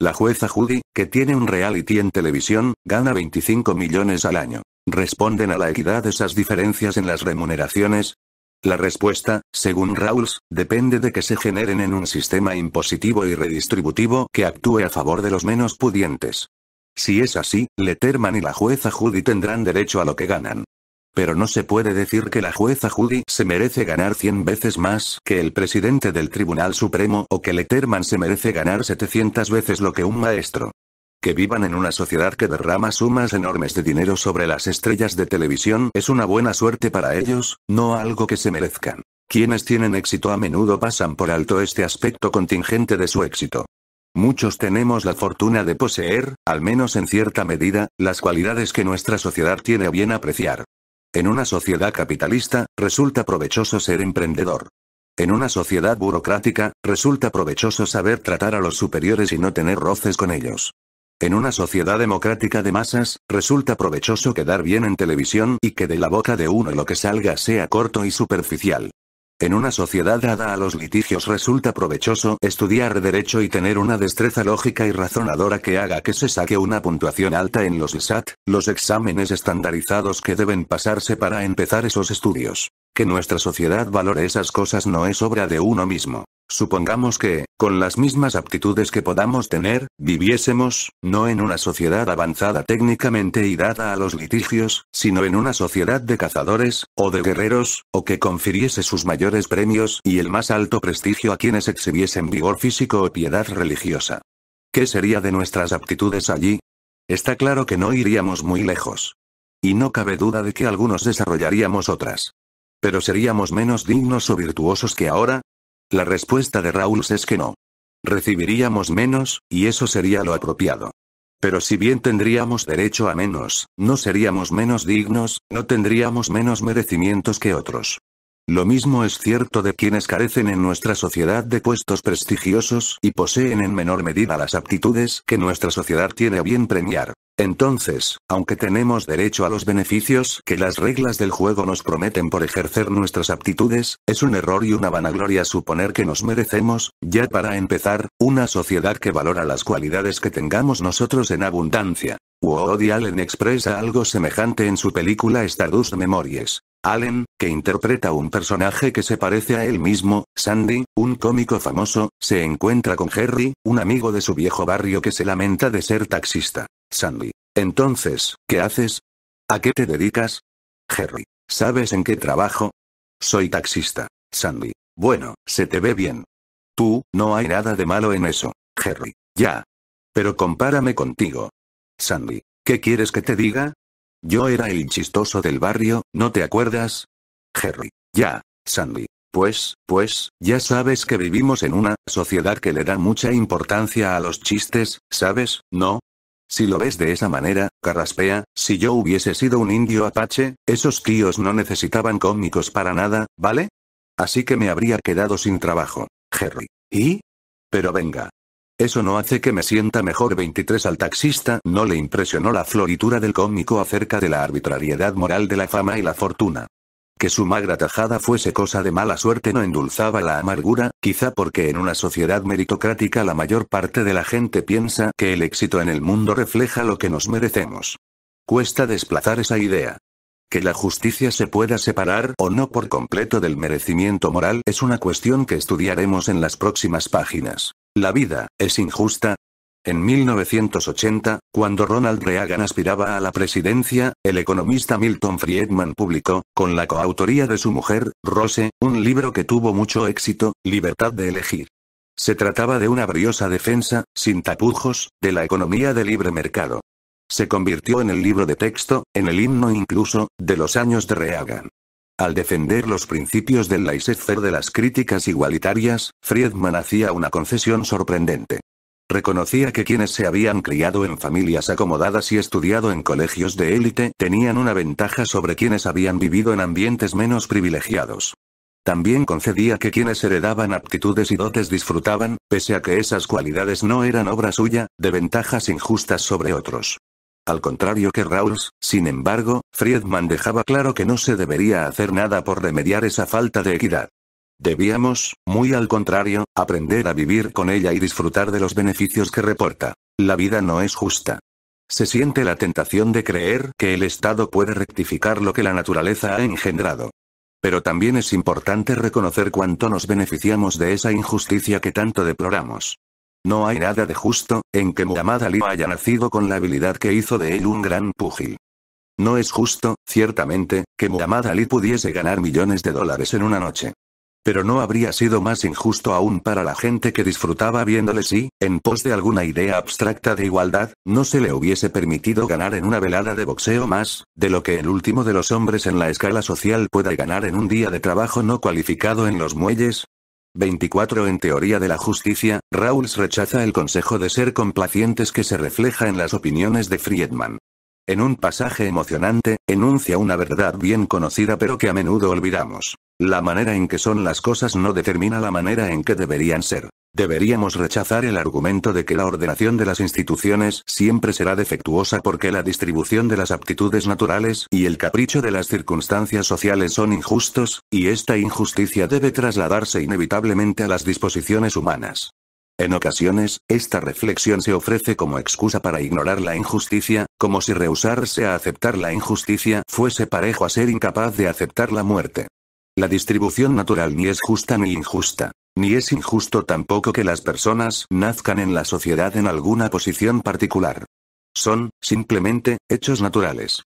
La jueza Judy, que tiene un reality en televisión, gana 25 millones al año. ¿Responden a la equidad esas diferencias en las remuneraciones? La respuesta, según Rawls, depende de que se generen en un sistema impositivo y redistributivo que actúe a favor de los menos pudientes. Si es así, Letterman y la jueza Judy tendrán derecho a lo que ganan. Pero no se puede decir que la jueza Judy se merece ganar 100 veces más que el presidente del Tribunal Supremo o que Letterman se merece ganar 700 veces lo que un maestro. Que vivan en una sociedad que derrama sumas enormes de dinero sobre las estrellas de televisión es una buena suerte para ellos, no algo que se merezcan. Quienes tienen éxito a menudo pasan por alto este aspecto contingente de su éxito. Muchos tenemos la fortuna de poseer, al menos en cierta medida, las cualidades que nuestra sociedad tiene a bien apreciar. En una sociedad capitalista, resulta provechoso ser emprendedor. En una sociedad burocrática, resulta provechoso saber tratar a los superiores y no tener roces con ellos. En una sociedad democrática de masas, resulta provechoso quedar bien en televisión y que de la boca de uno lo que salga sea corto y superficial. En una sociedad dada a los litigios resulta provechoso estudiar derecho y tener una destreza lógica y razonadora que haga que se saque una puntuación alta en los SAT, los exámenes estandarizados que deben pasarse para empezar esos estudios. Que nuestra sociedad valore esas cosas no es obra de uno mismo. Supongamos que, con las mismas aptitudes que podamos tener, viviésemos, no en una sociedad avanzada técnicamente y dada a los litigios, sino en una sociedad de cazadores, o de guerreros, o que confiriese sus mayores premios y el más alto prestigio a quienes exhibiesen vigor físico o piedad religiosa. ¿Qué sería de nuestras aptitudes allí? Está claro que no iríamos muy lejos. Y no cabe duda de que algunos desarrollaríamos otras. Pero seríamos menos dignos o virtuosos que ahora, la respuesta de Raúl es que no. Recibiríamos menos, y eso sería lo apropiado. Pero si bien tendríamos derecho a menos, no seríamos menos dignos, no tendríamos menos merecimientos que otros. Lo mismo es cierto de quienes carecen en nuestra sociedad de puestos prestigiosos y poseen en menor medida las aptitudes que nuestra sociedad tiene a bien premiar. Entonces, aunque tenemos derecho a los beneficios que las reglas del juego nos prometen por ejercer nuestras aptitudes, es un error y una vanagloria suponer que nos merecemos, ya para empezar, una sociedad que valora las cualidades que tengamos nosotros en abundancia. Woody Allen expresa algo semejante en su película Stardust Memories. Allen, que interpreta un personaje que se parece a él mismo, Sandy, un cómico famoso, se encuentra con Harry, un amigo de su viejo barrio que se lamenta de ser taxista. Sandy. Entonces, ¿qué haces? ¿A qué te dedicas? Harry. ¿Sabes en qué trabajo? Soy taxista. Sandy. Bueno, se te ve bien. Tú, no hay nada de malo en eso. Harry. Ya. Pero compárame contigo. Sandy. ¿Qué quieres que te diga? Yo era el chistoso del barrio, ¿no te acuerdas? Harry. Ya. Sandy. Pues, pues, ya sabes que vivimos en una sociedad que le da mucha importancia a los chistes, ¿sabes? ¿No? Si lo ves de esa manera, carraspea, si yo hubiese sido un indio apache, esos tíos no necesitaban cómicos para nada, ¿vale? Así que me habría quedado sin trabajo. Jerry. ¿Y? Pero venga. Eso no hace que me sienta mejor 23 al taxista no le impresionó la floritura del cómico acerca de la arbitrariedad moral de la fama y la fortuna. Que su magra tajada fuese cosa de mala suerte no endulzaba la amargura, quizá porque en una sociedad meritocrática la mayor parte de la gente piensa que el éxito en el mundo refleja lo que nos merecemos. Cuesta desplazar esa idea. Que la justicia se pueda separar o no por completo del merecimiento moral es una cuestión que estudiaremos en las próximas páginas. La vida, es injusta, en 1980, cuando Ronald Reagan aspiraba a la presidencia, el economista Milton Friedman publicó, con la coautoría de su mujer, Rose, un libro que tuvo mucho éxito, Libertad de elegir. Se trataba de una briosa defensa, sin tapujos, de la economía de libre mercado. Se convirtió en el libro de texto, en el himno incluso, de los años de Reagan. Al defender los principios del laissez-faire de las críticas igualitarias, Friedman hacía una concesión sorprendente. Reconocía que quienes se habían criado en familias acomodadas y estudiado en colegios de élite tenían una ventaja sobre quienes habían vivido en ambientes menos privilegiados. También concedía que quienes heredaban aptitudes y dotes disfrutaban, pese a que esas cualidades no eran obra suya, de ventajas injustas sobre otros. Al contrario que Rawls, sin embargo, Friedman dejaba claro que no se debería hacer nada por remediar esa falta de equidad. Debíamos, muy al contrario, aprender a vivir con ella y disfrutar de los beneficios que reporta. La vida no es justa. Se siente la tentación de creer que el Estado puede rectificar lo que la naturaleza ha engendrado. Pero también es importante reconocer cuánto nos beneficiamos de esa injusticia que tanto deploramos. No hay nada de justo, en que Muhammad Ali haya nacido con la habilidad que hizo de él un gran púgil. No es justo, ciertamente, que Muhammad Ali pudiese ganar millones de dólares en una noche. Pero no habría sido más injusto aún para la gente que disfrutaba viéndole si, en pos de alguna idea abstracta de igualdad, no se le hubiese permitido ganar en una velada de boxeo más, de lo que el último de los hombres en la escala social pueda ganar en un día de trabajo no cualificado en los muelles. 24 En teoría de la justicia, Rawls rechaza el consejo de ser complacientes que se refleja en las opiniones de Friedman en un pasaje emocionante, enuncia una verdad bien conocida pero que a menudo olvidamos. La manera en que son las cosas no determina la manera en que deberían ser. Deberíamos rechazar el argumento de que la ordenación de las instituciones siempre será defectuosa porque la distribución de las aptitudes naturales y el capricho de las circunstancias sociales son injustos, y esta injusticia debe trasladarse inevitablemente a las disposiciones humanas. En ocasiones, esta reflexión se ofrece como excusa para ignorar la injusticia, como si rehusarse a aceptar la injusticia fuese parejo a ser incapaz de aceptar la muerte. La distribución natural ni es justa ni injusta. Ni es injusto tampoco que las personas nazcan en la sociedad en alguna posición particular. Son, simplemente, hechos naturales.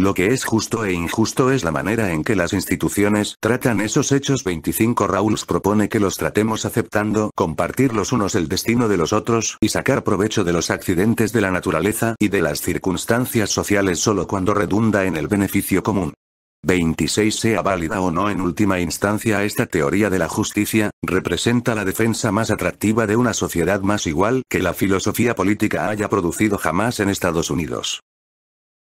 Lo que es justo e injusto es la manera en que las instituciones tratan esos hechos. 25 Rawls propone que los tratemos aceptando, compartir los unos el destino de los otros y sacar provecho de los accidentes de la naturaleza y de las circunstancias sociales solo cuando redunda en el beneficio común. 26 sea válida o no en última instancia esta teoría de la justicia, representa la defensa más atractiva de una sociedad más igual que la filosofía política haya producido jamás en Estados Unidos.